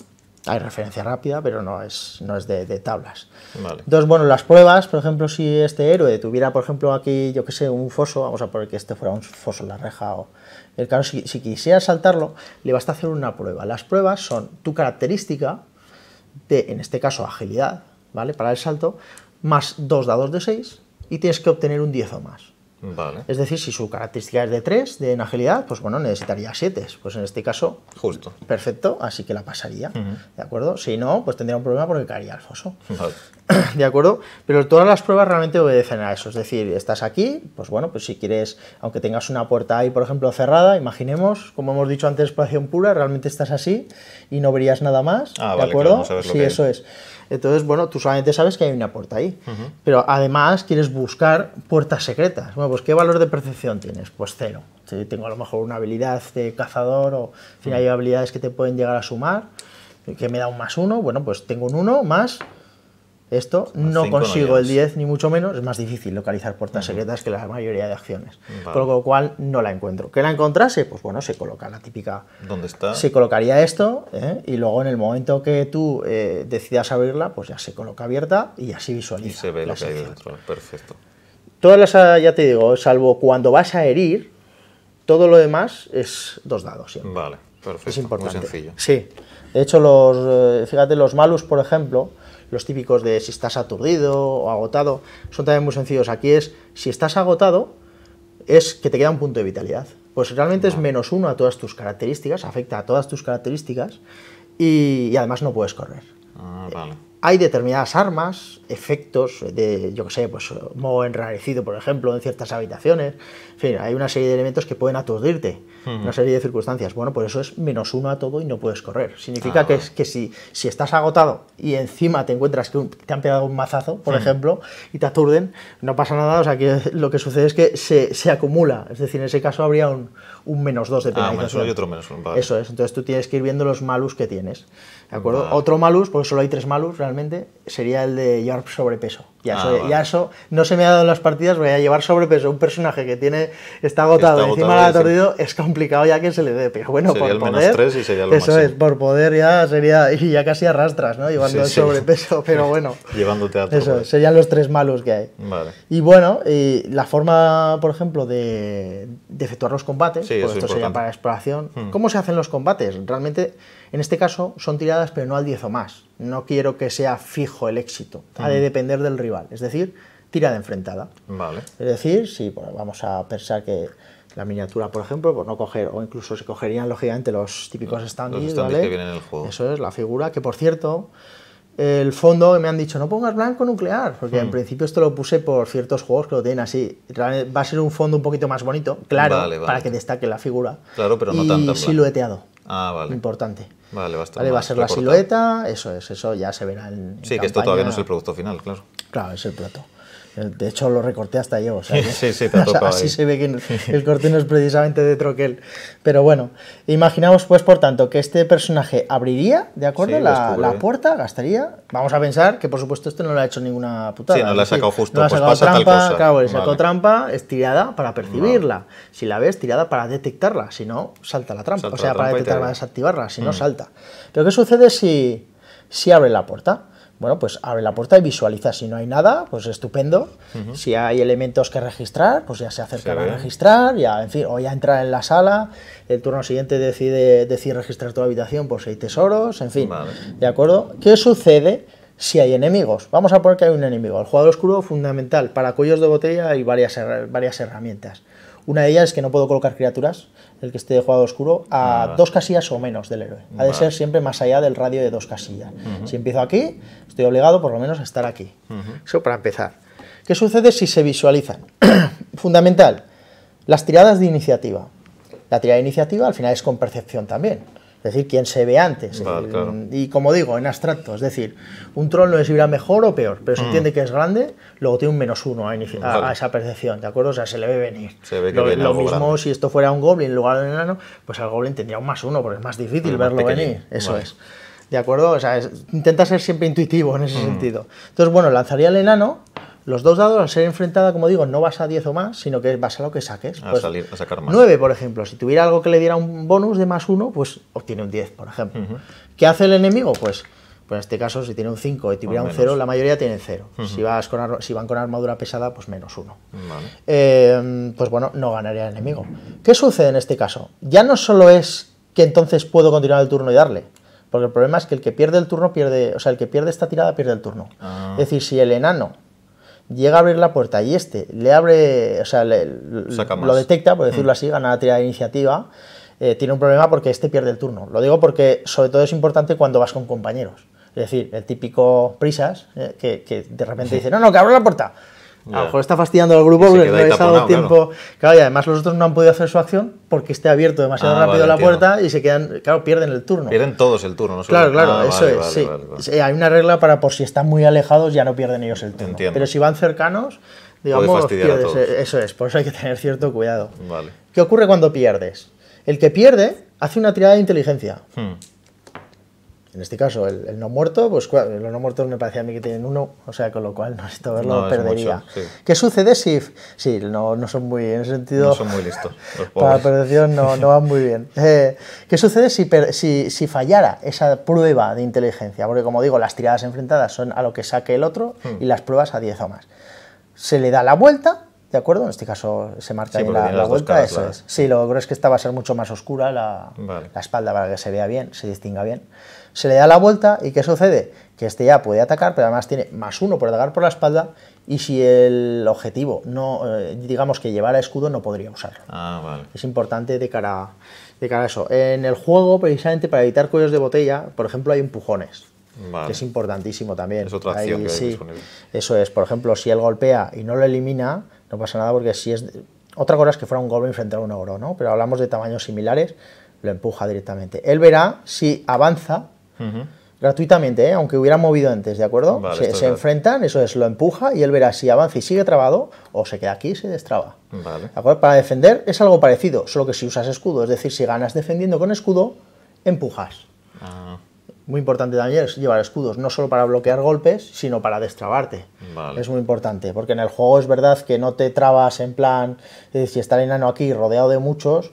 Speaker 2: hay referencia rápida, pero no es, no es de, tablas. Entonces, bueno, las pruebas, por ejemplo, si este héroe tuviera, por ejemplo, aquí, yo que sé, un foso, vamos a poner que este fuera un foso en la reja o... El caso, si, si quisiera saltarlo, le basta hacer una prueba. Las pruebas son tu característica, de, en este caso, agilidad, ¿vale? Para el salto, más dos dados de 6 y tienes que obtener un 10 o más. Vale. Es decir, si su característica es de 3 de agilidad, pues bueno, necesitaría 7. Pues en este caso, justo. Perfecto, así que la pasaría. ¿De acuerdo? Si no, pues tendría un problema porque caería al foso. Vale. ¿De acuerdo? Pero todas las pruebas realmente obedecen a eso. Es decir, estás aquí, pues bueno, pues si quieres, aunque tengas una puerta ahí, por ejemplo, cerrada, imaginemos, como hemos dicho antes, exploración pura, realmente estás así y no verías nada más. Ah, ¿De acuerdo? sí, eso es. Entonces, bueno, tú solamente sabes que hay una puerta ahí. Pero además quieres buscar puertas secretas. Bueno, pues ¿qué valor de percepción tienes? Pues cero. Si tengo a lo mejor una habilidad de cazador o en hay habilidades que te pueden llegar a sumar, que me da un más uno, bueno, pues tengo un uno más esto no consigo el 10 ni mucho menos, es más difícil localizar puertas secretas que la mayoría de acciones. Con lo cual no la encuentro. ¿Que la encontrase? Pues bueno, se coloca la típica...
Speaker 1: ¿Dónde está? Se
Speaker 2: colocaría esto ¿eh? y luego en el momento que tú eh, decidas abrirla, pues ya se coloca abierta y así visualiza. Y se ve lo que hay
Speaker 1: dentro, perfecto.
Speaker 2: Todas las, ah, ya te digo, salvo cuando vas a herir, todo lo demás es dos dados siempre. Vale, perfecto, es muy sencillo. Sí, de hecho los, eh, fíjate, los malus, por ejemplo los típicos de si estás aturdido o agotado, son también muy sencillos. Aquí es, si estás agotado, es que te queda un punto de vitalidad. Pues realmente es menos uno a todas tus características, afecta a todas tus características y, además no puedes correr. Ah, vale hay determinadas armas, efectos de, yo que sé, pues moho enrarecido, por ejemplo, en ciertas habitaciones. En fin, hay una serie de elementos que pueden aturdirte, una serie de circunstancias. Bueno, por pues eso es menos uno a todo y no puedes correr. Significa que, ah. es, que si, si estás agotado y encima te encuentras que te han pegado un mazazo, por ejemplo, y te aturden, no pasa nada. O sea, que lo que sucede es que se, se acumula. Es decir, en ese caso habría un, un menos dos de penalización. Ah, menos uno y otro menos uno. Eso es. Entonces tú tienes que ir viendo los malus que tienes. ¿De acuerdo? Otro malus, porque solo hay tres malus, sería el de llevar sobrepeso. Ya, ah, eso, no se me ha dado en las partidas, voy a llevar sobrepeso. Un personaje que tiene está agotado, encima la aturdido, es complicado ya que se le dé. Pero bueno, por el poder, menos y sería lo Eso es, por poder ya sería. Y ya casi arrastras, ¿no? Llevando el sobrepeso, pero bueno. Llevándote a Eso, serían los tres malos que hay. Y bueno, y la forma, por ejemplo, de, efectuar los combates, pues esto para exploración. Hmm. ¿Cómo se hacen los combates? Realmente en este caso son tiradas pero no al 10 o más. No quiero que sea fijo el éxito. Ha de depender del rival. Es decir, tirada enfrentada. Vale. Es decir, si vamos a pensar que la miniatura, por ejemplo, por no coger, o incluso se cogerían lógicamente los típicos standees, que vienen en el juego. Eso es, la figura, que por cierto, el fondo me han dicho, no pongas blanco nuclear, porque en mm. principio esto lo puse por ciertos juegos que lo tienen así. Va a ser un fondo un poquito más bonito, claro, para que destaque la figura. Claro, pero no tanto. silueteado ah, vale. importante. Vale, va a, vale, va a ser la silueta, eso es, eso ya se verá en... sí, que esto todavía no es el producto final, claro. Claro, es el plato. Eh, de hecho, lo recorté hasta yo. sí, sí, así se ve que el corte no es precisamente de troquel. Pero bueno, imaginamos, pues, por tanto, que este personaje abriría, ¿de acuerdo? la, puerta, gastaría. Vamos a pensar que, por supuesto, esto no lo ha hecho ninguna putada. Sí, no la ha sacado justo. No pues trampa, tal cosa. sacó trampa, estirada para percibirla. Si la ves, tirada para detectarla. Si no, salta la trampa. o sea, para detectarla, desactivarla. Si no, mm. salta. Pero, ¿qué sucede si, si abre la puerta? bueno, pues abre la puerta y visualiza. Si no hay nada, pues estupendo. Si hay elementos que registrar, pues ya se acercará a registrar, ya, en fin, o ya entrar en la sala, el turno siguiente decide, registrar registrar la habitación Pues si hay tesoros, en fin. ¿De acuerdo? ¿Qué sucede? si hay enemigos. Vamos a poner que hay un enemigo. El jugador oscuro fundamental para cuellos de botella hay varias, varias herramientas. Una de ellas es que no puedo colocar criaturas, el que esté de jugado oscuro, a dos casillas o menos del héroe. Ha de ser siempre más allá del radio de dos casillas. Si empiezo aquí, estoy obligado por lo menos a estar aquí. Eso para empezar. ¿Qué sucede si se visualizan? Fundamental, las tiradas de iniciativa. La tirada de iniciativa al final es con percepción también. Es decir, quien se ve antes. Y como digo, en abstracto, es decir, un troll no es irá mejor o peor, pero se mm. entiende que es grande, luego tiene un menos uno a, esa percepción, ¿de acuerdo? O sea, se le ve venir.
Speaker 1: Se ve que lo, lo mismo
Speaker 2: si esto fuera un goblin en lugar de un enano, pues al goblin tendría un más uno, porque es más difícil verlo venir. Eso es. ¿De acuerdo? O sea, intenta ser siempre intuitivo en ese mm. sentido. Entonces, bueno, lanzaría el enano, los dos dados, al ser enfrentada, como digo, no vas a 10 o más, sino que vas a lo que saques. A pues sacar más. 9, por ejemplo. Si tuviera algo que le diera un bonus de más 1, pues obtiene un 10, por ejemplo. ¿Qué hace el enemigo? Pues, pues en este caso, si tiene un 5 y tuviera pues un 0, la mayoría tiene 0. si, vas con van con armadura pesada, pues menos 1. Eh, pues bueno, no ganaría el enemigo. ¿Qué sucede en este caso? Ya no solo es que entonces puedo continuar el turno y darle. Porque el problema es que el que pierde el turno pierde, o sea, el que pierde esta tirada pierde el turno. Ah. Es decir, si el enano llega a abrir la puerta y este le abre, o sea, lo detecta, por mm. decirlo así, gana la tirada de iniciativa, eh, tiene un problema porque este pierde el turno. Lo digo porque sobre todo es importante cuando vas con compañeros. Es decir, el típico prisas eh, que, que, de repente dice, no, no, que abre la puerta. A lo mejor está fastidiando al grupo porque no ha tiempo. Claro. y además los otros no han podido hacer su acción porque esté abierto demasiado ah, rápido la puerta y se quedan, claro, pierden el turno. Pierden todos el turno, ¿no? Claro, claro, ah, eso es. Hay una regla para por si están muy alejados ya no pierden ellos el turno. Pero si van cercanos, digamos, pierdes. Eh, eso es, por eso hay que tener cierto cuidado. ¿Qué ocurre cuando pierdes? El que pierde hace una tirada de inteligencia. Hmm en este caso, el, no muerto, pues los no muertos me parecía a mí que tienen uno, o sea, con lo cual no necesito verlo, perdería. ¿Qué sucede si.? Sí, no, son muy. En ese sentido. No son
Speaker 1: muy listos. para la
Speaker 2: percepción no, no van muy bien. Eh, ¿Qué sucede si, si, si, fallara esa prueba de inteligencia? Porque, como digo, las tiradas enfrentadas son a lo que saque el otro hmm. y las pruebas a 10 o más. Se le da la vuelta ¿De acuerdo? En este caso se marca ahí la, vuelta. eso es. Sí, lo que creo es que esta va a ser mucho más oscura la, la, espalda para que se vea bien, se distinga bien se le da la vuelta y ¿qué sucede? Que este ya puede atacar, pero además tiene más uno por atacar por la espalda y si el objetivo no, eh, digamos que llevara escudo, no podría usarlo. Ah, es importante de cara, a, de cara eso. En el juego, precisamente para evitar cuellos de botella, por ejemplo, hay empujones. Que es importantísimo también. Es Eso es, por ejemplo, si él golpea y no lo elimina, no pasa nada porque si es... Otra cosa es que fuera un golpe frente a un oro, ¿no? Pero hablamos de tamaños similares, lo empuja directamente. Él verá si avanza Gratuitamente, ¿eh? aunque hubiera movido antes, ¿de acuerdo? se, enfrentan, eso es, lo empuja y él verá si avanza y sigue trabado o se queda aquí y se destraba. Para defender es algo parecido, solo que si usas escudo, es decir, si ganas defendiendo con escudo, empujas. Ah. Muy importante también es llevar escudos, no solo para bloquear golpes, sino para destrabarte. Es muy importante, porque en el juego es verdad que no te trabas en plan, es decir, está el enano aquí rodeado de muchos,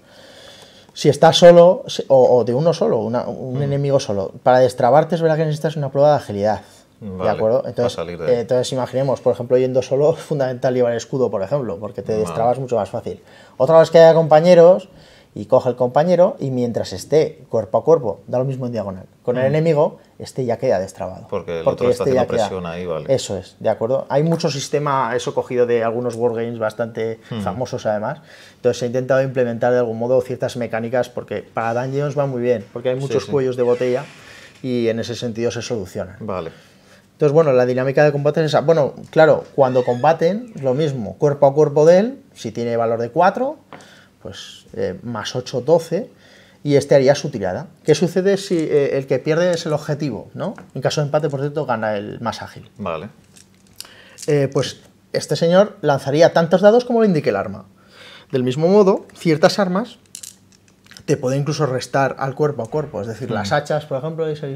Speaker 2: si estás solo o, de uno solo, un mm. enemigo solo, para destrabarte es verdad que necesitas una prueba de agilidad. ¿De acuerdo? Entonces, eh, entonces, imaginemos, por ejemplo, yendo solo, fundamental llevar escudo, por ejemplo, porque te destrabas mucho más fácil. Otra vez que haya compañeros, y coge el compañero y mientras esté cuerpo a cuerpo, da lo mismo en diagonal, con el mm. enemigo, este ya queda destrabado. Porque el otro está este haciendo presión ahí, vale. Eso es, ¿de acuerdo? Hay mucho sistema, eso cogido de algunos wargames bastante mm. famosos además, entonces he intentado implementar de algún modo ciertas mecánicas porque para Dungeons va muy bien, porque hay muchos cuellos de botella y en ese sentido se soluciona. Vale. Entonces, bueno, la dinámica de combate es esa. Bueno, claro, cuando combaten, lo mismo, cuerpo a cuerpo de él, si tiene valor de 4, pues eh, más 8, 12, y este haría su tirada. ¿Qué sucede si eh, el que pierde es el objetivo? ¿no? En caso de empate, por cierto, gana el más ágil. Vale. Eh, pues este señor lanzaría tantos dados como le indique el arma. Del mismo modo, ciertas armas te pueden incluso restar al cuerpo a cuerpo, es decir, las mm. hachas, por ejemplo, y se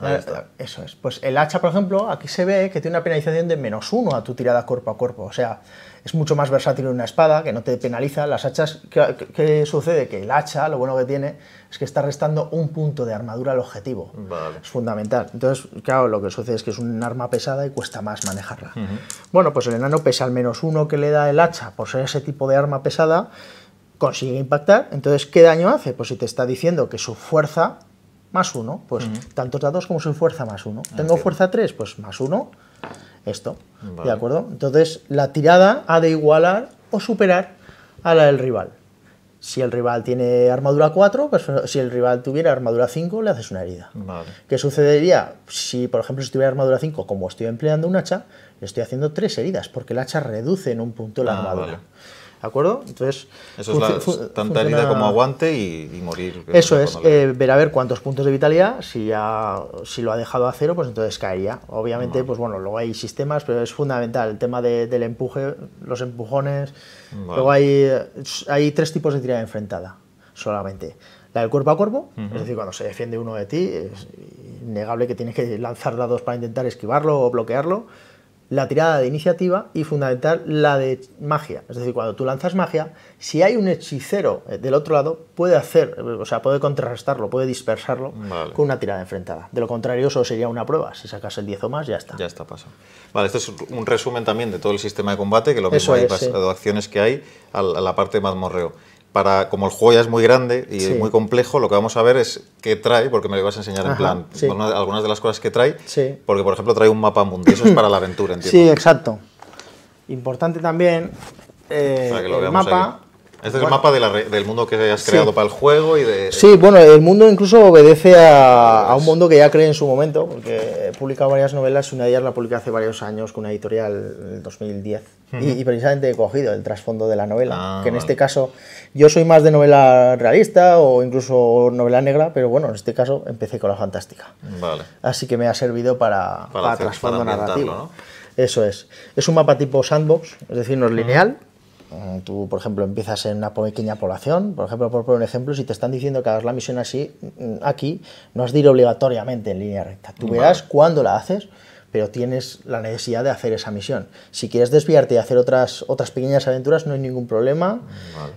Speaker 2: eh, eso es. Pues el hacha, por ejemplo, aquí se ve que tiene una penalización de menos uno a tu tirada cuerpo a cuerpo. O sea, es mucho más versátil una espada que no te penaliza. Las hachas, ¿qué, sucede? Que el hacha, lo bueno que tiene es que está restando un punto de armadura al objetivo. Es fundamental. Entonces, claro, lo que sucede es que es un arma pesada y cuesta más manejarla. Bueno, pues el enano pesa al menos uno que le da el hacha por ser ese tipo de arma pesada, consigue impactar. Entonces, ¿qué daño hace? Pues si te está diciendo que su fuerza más 1, pues tantos datos como su fuerza más 1. Ah, Tengo fuerza 3, pues más 1, esto, ¿de acuerdo? Entonces la tirada ha de igualar o superar a la del rival. Si el rival tiene armadura 4, pues si el rival tuviera armadura 5, le haces una herida. ¿Qué sucedería? Si, por ejemplo, si tuviera armadura 5, como estoy empleando un hacha, le estoy haciendo tres heridas, porque el hacha reduce en un punto la ah, armadura. ¿De acuerdo? Entonces, Eso es tanta herida como
Speaker 1: aguante y, morir. Eso es,
Speaker 2: eh, ver a ver cuántos puntos de vitalidad, si ya si lo ha dejado a cero, pues entonces caería. Obviamente, pues bueno, luego hay sistemas, pero es fundamental el tema del empuje, los empujones. Luego hay, hay tres tipos de tirada enfrentada solamente. La del cuerpo a cuerpo, es decir, cuando se defiende uno de ti, es innegable que tienes que lanzar dados para intentar esquivarlo o bloquearlo la tirada de iniciativa y fundamental la de magia. Es decir, cuando tú lanzas magia, si hay un hechicero eh, del otro lado, puede hacer, o sea, puede contrarrestarlo, puede dispersarlo con una tirada enfrentada. De lo contrario, eso sería una prueba. Si sacas el 10 o más, ya está. Ya está, pasa.
Speaker 1: Vale, esto es un resumen también de todo el sistema de combate, que lo mismo hay pasado acciones que hay a la parte de mazmorreo como el juego ya es muy grande y muy complejo, lo que vamos a ver es qué trae, porque me lo vas a enseñar en plan, algunas de las cosas que trae, porque por ejemplo trae un mapa mundial eso es para la aventura, entiendo. Sí,
Speaker 2: exacto. Importante también eh, el mapa,
Speaker 1: este es el mapa del mundo que hayas creado
Speaker 2: para el juego y de... Sí, bueno, el mundo incluso obedece a, un mundo que ya creé en su momento, porque he publicado varias novelas, y una de ellas la publiqué hace varios años con una editorial en el 2010, y, precisamente he cogido el trasfondo de la novela, ah, que en este caso yo soy más de novela realista o incluso novela negra, pero bueno, en este caso empecé con la fantástica. Así que me ha servido para, para, trasfondo narrativo. Eso es. Es un mapa tipo sandbox, es decir, no es lineal Mm, tú, por ejemplo, empiezas en una pequeña población, por ejemplo, por un ejemplo, si te están diciendo que hagas la misión así, mm, aquí, no has de ir obligatoriamente en línea recta. Tú verás cuándo la haces, pero tienes la necesidad de hacer esa misión. Si quieres desviarte y hacer otras, otras pequeñas aventuras, no hay ningún problema.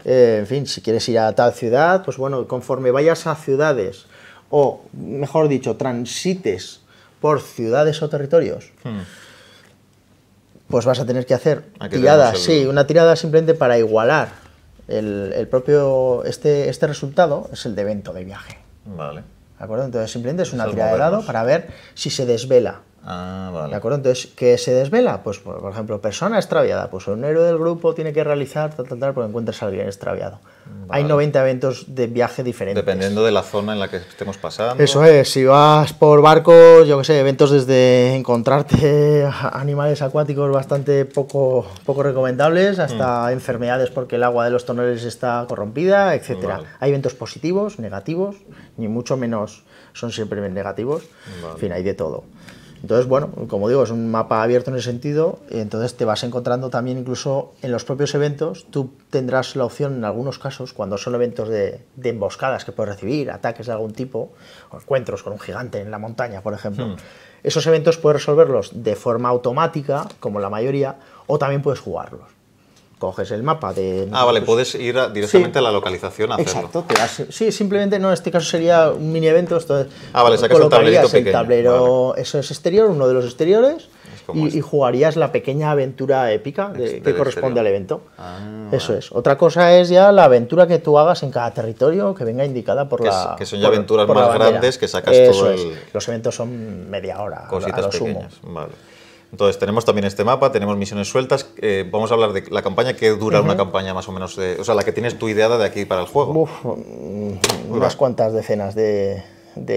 Speaker 2: Eh, en fin, si quieres ir a tal ciudad, pues bueno, conforme vayas a ciudades, o mejor dicho, transites por ciudades o territorios, hmm pues vas a tener que hacer tiradas, sí, una tirada simplemente para igualar el, el, propio, este, este resultado es el de evento de viaje. Vale. ¿De acuerdo? Entonces simplemente es una tirada de dado para ver si se desvela Ah, vale. ¿De acuerdo? Entonces, ¿qué se desvela? Pues, por ejemplo, persona extraviada. Pues un héroe del grupo tiene que realizar tal, tal, tal, porque encuentras a alguien extraviado. Hay 90 eventos de viaje diferentes. Dependiendo de la zona en la que estemos pasando. Eso es, si vas por barco, yo qué sé, eventos desde encontrarte animales acuáticos bastante poco, poco recomendables hasta mm. enfermedades porque el agua de los toneles está corrompida, etc. Hay eventos positivos, negativos, ni mucho menos son siempre negativos. En fin, hay de todo. Entonces, bueno, como digo, es un mapa abierto en ese sentido, y entonces te vas encontrando también incluso en los propios eventos, tú tendrás la opción en algunos casos, cuando son eventos de, emboscadas que puedes recibir, ataques de algún tipo, o encuentros con un gigante en la montaña, por ejemplo, hmm. esos eventos puedes resolverlos de forma automática, como la mayoría, o también puedes jugarlos coges el mapa de... Ah, vale, puedes
Speaker 1: ir directamente a la localización a hacerlo.
Speaker 2: sí, simplemente, no, en este caso sería un mini evento, esto Ah, vale, sacas el tablero, eso es exterior, uno de los exteriores, y, este. y, jugarías la pequeña aventura épica que corresponde al evento. Ah, eso es. Otra cosa es ya la aventura que tú hagas en cada territorio que venga indicada por la. que son ya aventuras más grandes que sacas todo el... Los eventos son media hora, Cositas a lo sumo.
Speaker 1: Vale. Entonces tenemos también este mapa, tenemos misiones sueltas, eh, vamos a hablar de la campaña, que dura una campaña más o menos? o sea, la que tienes tu ideada de aquí para el juego.
Speaker 2: Uf, unas cuantas decenas de,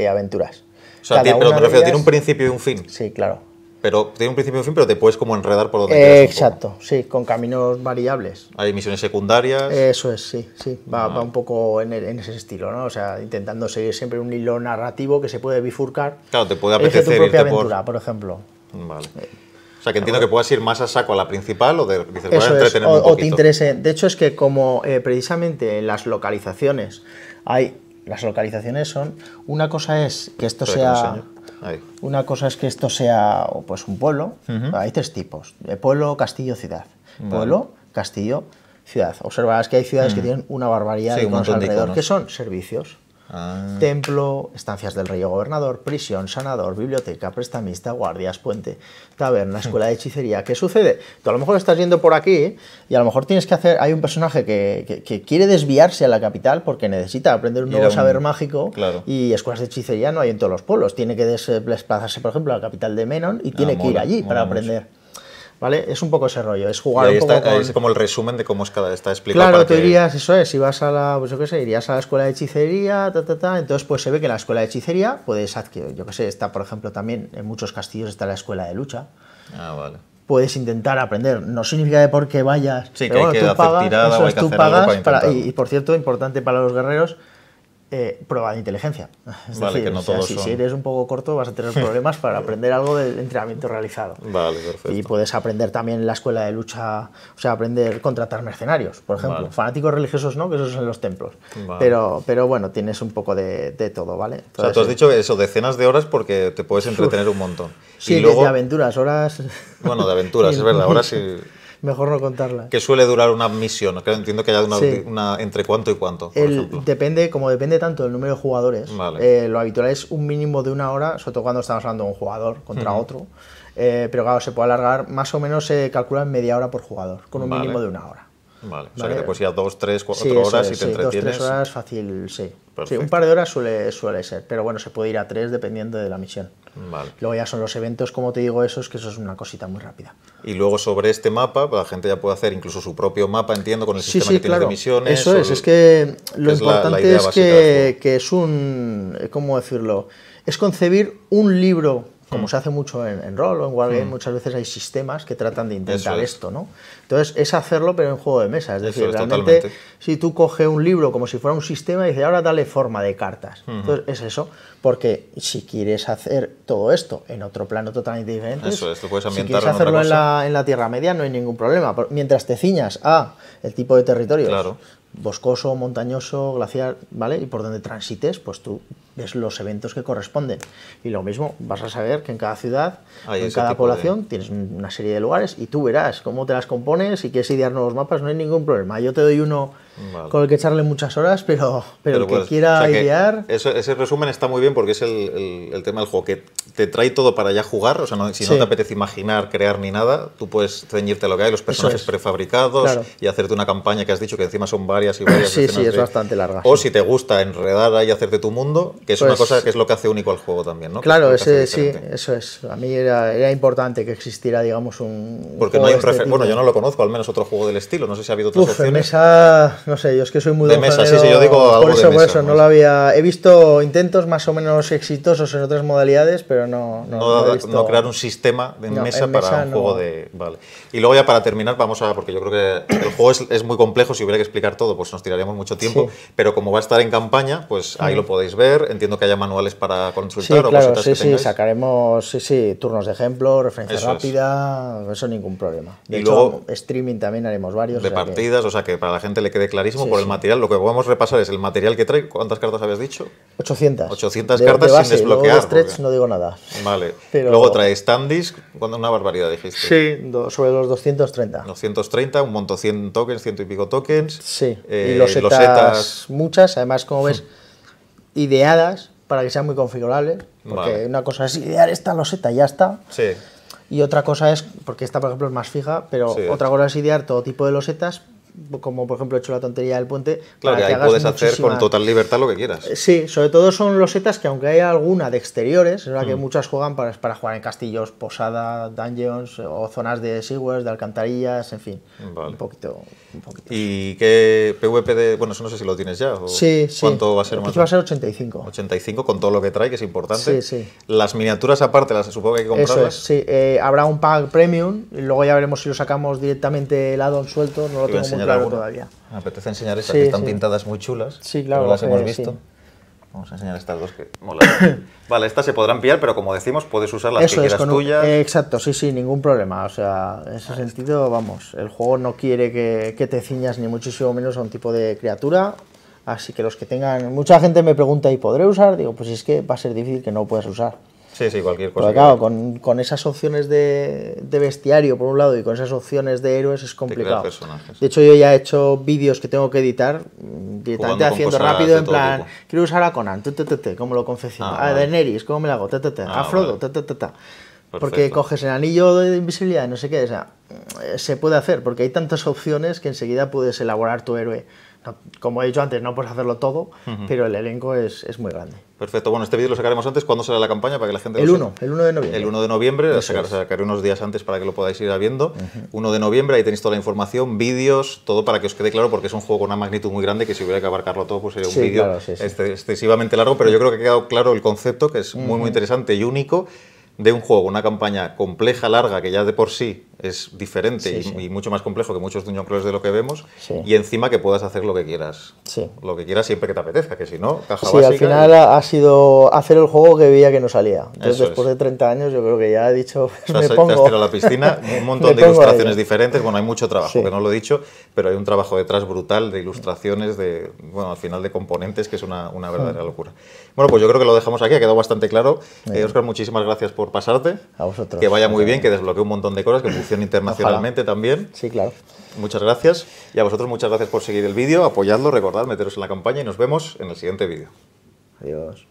Speaker 2: aventuras. O sea, tiene, pero me refiero, tiene un principio y
Speaker 1: un fin. Sí, claro. Pero tiene un principio y un fin, pero te puedes como enredar por donde quieras. Exacto,
Speaker 2: sí, con caminos variables.
Speaker 1: Hay misiones secundarias.
Speaker 2: Eso es, sí, sí. Va, un poco en, ese estilo, ¿no? O sea, intentando seguir siempre un hilo narrativo que se puede bifurcar.
Speaker 1: Claro, te puede apetecer. irte por... por ejemplo. Vale. O sea, que entiendo que puedas ir más a saco a la principal o de, dices, o, te
Speaker 2: interese. De hecho, es que como eh, precisamente las localizaciones hay... Las localizaciones son... Una cosa es que esto sea... Una cosa es que esto sea pues, un pueblo. Hay tres tipos. Eh, pueblo, castillo, ciudad. Pueblo, castillo, ciudad. Observarás que hay ciudades que mm. tienen una barbaridad de cosas alrededor, que son servicios. Ah. Templo, estancias del rey o gobernador, prisión, sanador, biblioteca, prestamista, guardias, puente, taberna, escuela de hechicería. ¿Qué sucede? Tú a lo mejor estás yendo por aquí y a lo mejor tienes que hacer. Hay un personaje que, quiere desviarse a la capital porque necesita aprender un nuevo saber mágico y escuelas de hechicería no hay en todos los pueblos. Tiene que eh, desplazarse, por ejemplo, a la capital de Menon y tiene que ir ah, allí para aprender. Es un poco ese rollo, es jugar un poco es
Speaker 1: como el resumen de cómo es cada está explicado. Claro, te dirías,
Speaker 2: eso es, si vas a la, pues yo qué sé, irías a la escuela de hechicería, ta, ta, ta, entonces pues se ve que en la escuela de hechicería puedes adquirir, yo qué sé, está por ejemplo también en muchos castillos está la escuela de lucha. Ah, vale. Puedes intentar aprender, no significa de por qué vayas, sí, que hay que hacer tirada, o y por cierto, importante para los guerreros, eh, prueba de inteligencia. si, eres un poco corto vas a tener problemas para aprender algo del entrenamiento realizado. Vale, perfecto. Y puedes aprender también en la escuela de lucha, o sea, aprender contratar mercenarios, por ejemplo. Fanáticos religiosos no, que esos son los templos. Pero, pero bueno, tienes un poco de, todo, ¿vale? o sea, tú has dicho
Speaker 1: eso, decenas de horas porque te puedes entretener un montón. Sí, de
Speaker 2: aventuras, horas... Bueno, de aventuras, es verdad, horas sí mejor no contarla.
Speaker 1: Que suele durar una misión, entiendo que haya una, entre cuánto y cuánto. Por
Speaker 2: el, depende, como depende tanto del número de jugadores, eh, lo habitual es un mínimo de una hora, sobre todo cuando estamos hablando de un jugador contra otro. Eh, pero claro, se puede alargar, más o menos se calcula en media hora por jugador, con un mínimo de una hora.
Speaker 1: Vale, o sea que te puedes ir a dos, tres, cuatro horas y te sí, entretienes. Dos, tres horas
Speaker 2: fácil, sí. sí. Un par de horas suele, suele ser, pero bueno, se puede ir a tres dependiendo de la misión. Vale. Luego ya son los eventos, como te digo, esos, que eso es una cosita muy rápida.
Speaker 1: Y luego sobre este mapa, pues, la gente ya puede hacer incluso su propio mapa, entiendo, con el sistema que tiene de misiones. Eso es, es que lo importante es
Speaker 2: que es un, eh, ¿cómo decirlo? Es concebir un libro como mm. se hace mucho en, en rol o en Wargame, mm. muchas veces hay sistemas que tratan de intentar esto, ¿no? Entonces, es hacerlo, pero en juego de mesa. Es decir, realmente, si tú coges un libro como si fuera un sistema y dices, ahora dale forma de cartas. Entonces, es eso. Porque si quieres hacer todo esto en otro plano totalmente diferente, si
Speaker 1: quieres hacerlo en,
Speaker 2: la, Tierra Media, no hay ningún problema. Mientras te ciñas a el tipo de territorio, boscoso, montañoso, glacial, ¿vale? Y por donde transites, pues tú es los eventos que corresponden. Y lo mismo, vas a saber que en cada ciudad, en cada población, tienes una serie de lugares y tú verás cómo te las compones y quieres idear nuevos mapas, no hay ningún problema. Yo te doy uno con el que echarle muchas horas, pero, pero, el que pues, quiera guiar
Speaker 1: ese resumen está muy bien porque es el, tema del juego, que te trae todo para ya jugar, o sea, si no te apetece imaginar, crear ni nada, tú puedes ceñirte a lo que hay, los personajes prefabricados y hacerte una campaña que has dicho que encima son varias y varias. sí, sí, es
Speaker 2: bastante larga. O
Speaker 1: si te gusta enredar ahí y hacerte tu mundo, que es una pues cosa que es lo que hace único al juego también, ¿no? Claro, ese, sí,
Speaker 2: eso es. A mí era, importante que existiera, digamos, un... Porque no hay este Bueno, yo no lo conozco,
Speaker 1: al menos otro juego del estilo, no sé si ha habido otras Uf, opciones. En
Speaker 2: esa no sé, yo es que soy muy de mesa, sí, sí, yo digo algo por eso, por eso, no lo había. He visto intentos más o menos exitosos en otras modalidades, pero no. No, crear un sistema de mesa para un juego
Speaker 1: de. Vale. Y luego ya para terminar, vamos a. Porque yo creo que el juego es, es muy complejo, si hubiera que explicar todo, pues nos tiraríamos mucho tiempo, pero como va a estar en campaña, pues ahí mm. lo podéis ver. Entiendo que haya manuales para consultar o claro, sí, que Sí,
Speaker 2: sacaremos, sí, sí, turnos de ejemplo, referencia rápida, eso ningún problema. y luego, streaming también haremos varios. De partidas,
Speaker 1: o sea que para la gente le quede clarísimo por el material. Lo que podemos repasar es el material que trae. ¿Cuántas cartas habías dicho? 800. 800 cartas sin desbloquear. no digo nada. Vale. Luego trae stand cuando una barbaridad dijiste. Sí, sobre los
Speaker 2: 230.
Speaker 1: 230, un monto 100 tokens, ciento y pico tokens. Sí. Eh, y losetas,
Speaker 2: muchas, además como ves, hmm. ideadas para que sean muy configurables. Porque una cosa es idear esta loseta, ya está. Sí. Y otra cosa es, porque esta por ejemplo es más fija, pero otra cosa es idear todo tipo de losetas como por ejemplo he hecho la tontería del puente. Claro, que ahí puedes hacer con total
Speaker 1: libertad lo que quieras. Eh,
Speaker 2: sí, sobre todo son losetas que aunque hay alguna de exteriores, es verdad que mm. muchas juegan para, para jugar en castillos, posada, dungeons eh, o zonas de sewers, de alcantarillas, en fin. Un, poquito, un
Speaker 1: poquito. ¿Y qué PvP de...? Bueno, eso no sé si lo tienes ya. O sí, sí. ¿Cuánto va a ser más? va a ser
Speaker 2: 85.
Speaker 1: 85 con todo lo que trae, que es importante. Sí, sí. Las miniaturas aparte, las supongo que hay que comprarlas.
Speaker 2: sí. Eh, habrá un pack premium, y luego ya veremos si lo sacamos directamente el addon suelto, no lo tengo todavía. Me apetece enseñar estas que están pintadas muy chulas. Sí, claro. las hemos eh, visto.
Speaker 1: Vamos a enseñar estas dos que mola vale, estas se podrán pillar, pero como decimos, puedes usar las que quieras es, tuyas.
Speaker 2: Eh, exacto, sí, sí, ningún problema. O sea, en ese sentido, vamos, el juego no quiere que, que te ciñas ni muchísimo menos a un tipo de criatura. Así que los que tengan. Mucha gente me pregunta, ¿y podré usar? Digo, pues es que va a ser difícil que no puedas usar.
Speaker 1: Sí, sí, cualquier cosa. claro,
Speaker 2: con, con, esas opciones de, de, bestiario, por un lado, y con esas opciones de héroes es complicado. De hecho, yo ya he hecho vídeos que tengo que editar mm, directamente haciendo rápido, en plan, quiero usar a Conan, t, ¿cómo lo confecciono? a ah, ah, Daenerys, ¿cómo me la hago? a ah, Frodo, Porque coges el anillo de invisibilidad no sé qué, o sea, mm, eh, se puede hacer, porque hay tantas opciones que enseguida puedes elaborar tu héroe como he dicho antes, no puedes hacerlo todo, pero el elenco es, muy grande.
Speaker 1: Perfecto. Bueno, este vídeo lo sacaremos antes. ¿Cuándo será la campaña? Para que la gente el 1, el 1 de noviembre. El 1 de noviembre, lo sacaré unos días antes para que lo podáis ir viendo. 1 de noviembre, ahí tenéis toda la información, vídeos, todo para que os quede claro, porque es un juego con una magnitud muy grande que si hubiera que abarcarlo todo, pues sería un vídeo este, excesivamente largo, pero yo creo que ha quedado claro el concepto, que es muy, muy interesante y único de un juego, una campaña compleja, larga, que ya de por sí es diferente y, mucho más complejo que muchos dungeon crawlers de lo que vemos y encima que puedas hacer lo que quieras. Lo que quieras siempre que te apetezca, que si no, caja Sí, al final
Speaker 2: ha sido hacer el juego que veía que no salía. Entonces, después de 30 años, yo creo que ya he dicho. pongo... Te has tirado a la piscina, un montón de ilustraciones
Speaker 1: diferentes. Bueno, hay mucho trabajo, que no lo he dicho, pero hay un trabajo detrás brutal de ilustraciones, de, bueno, al final de componentes, que es una, verdadera hmm. locura. Bueno, pues yo creo que lo dejamos aquí, ha quedado bastante claro. Eh, Óscar muchísimas gracias por pasarte.
Speaker 2: Que vaya muy bien, que
Speaker 1: desbloquee un montón de cosas, que internacionalmente también. Sí, claro. Muchas gracias. Y a vosotros muchas gracias por seguir el vídeo, apoyadlo, recordad, meteros en la campaña y nos vemos en
Speaker 2: el siguiente vídeo. Adiós.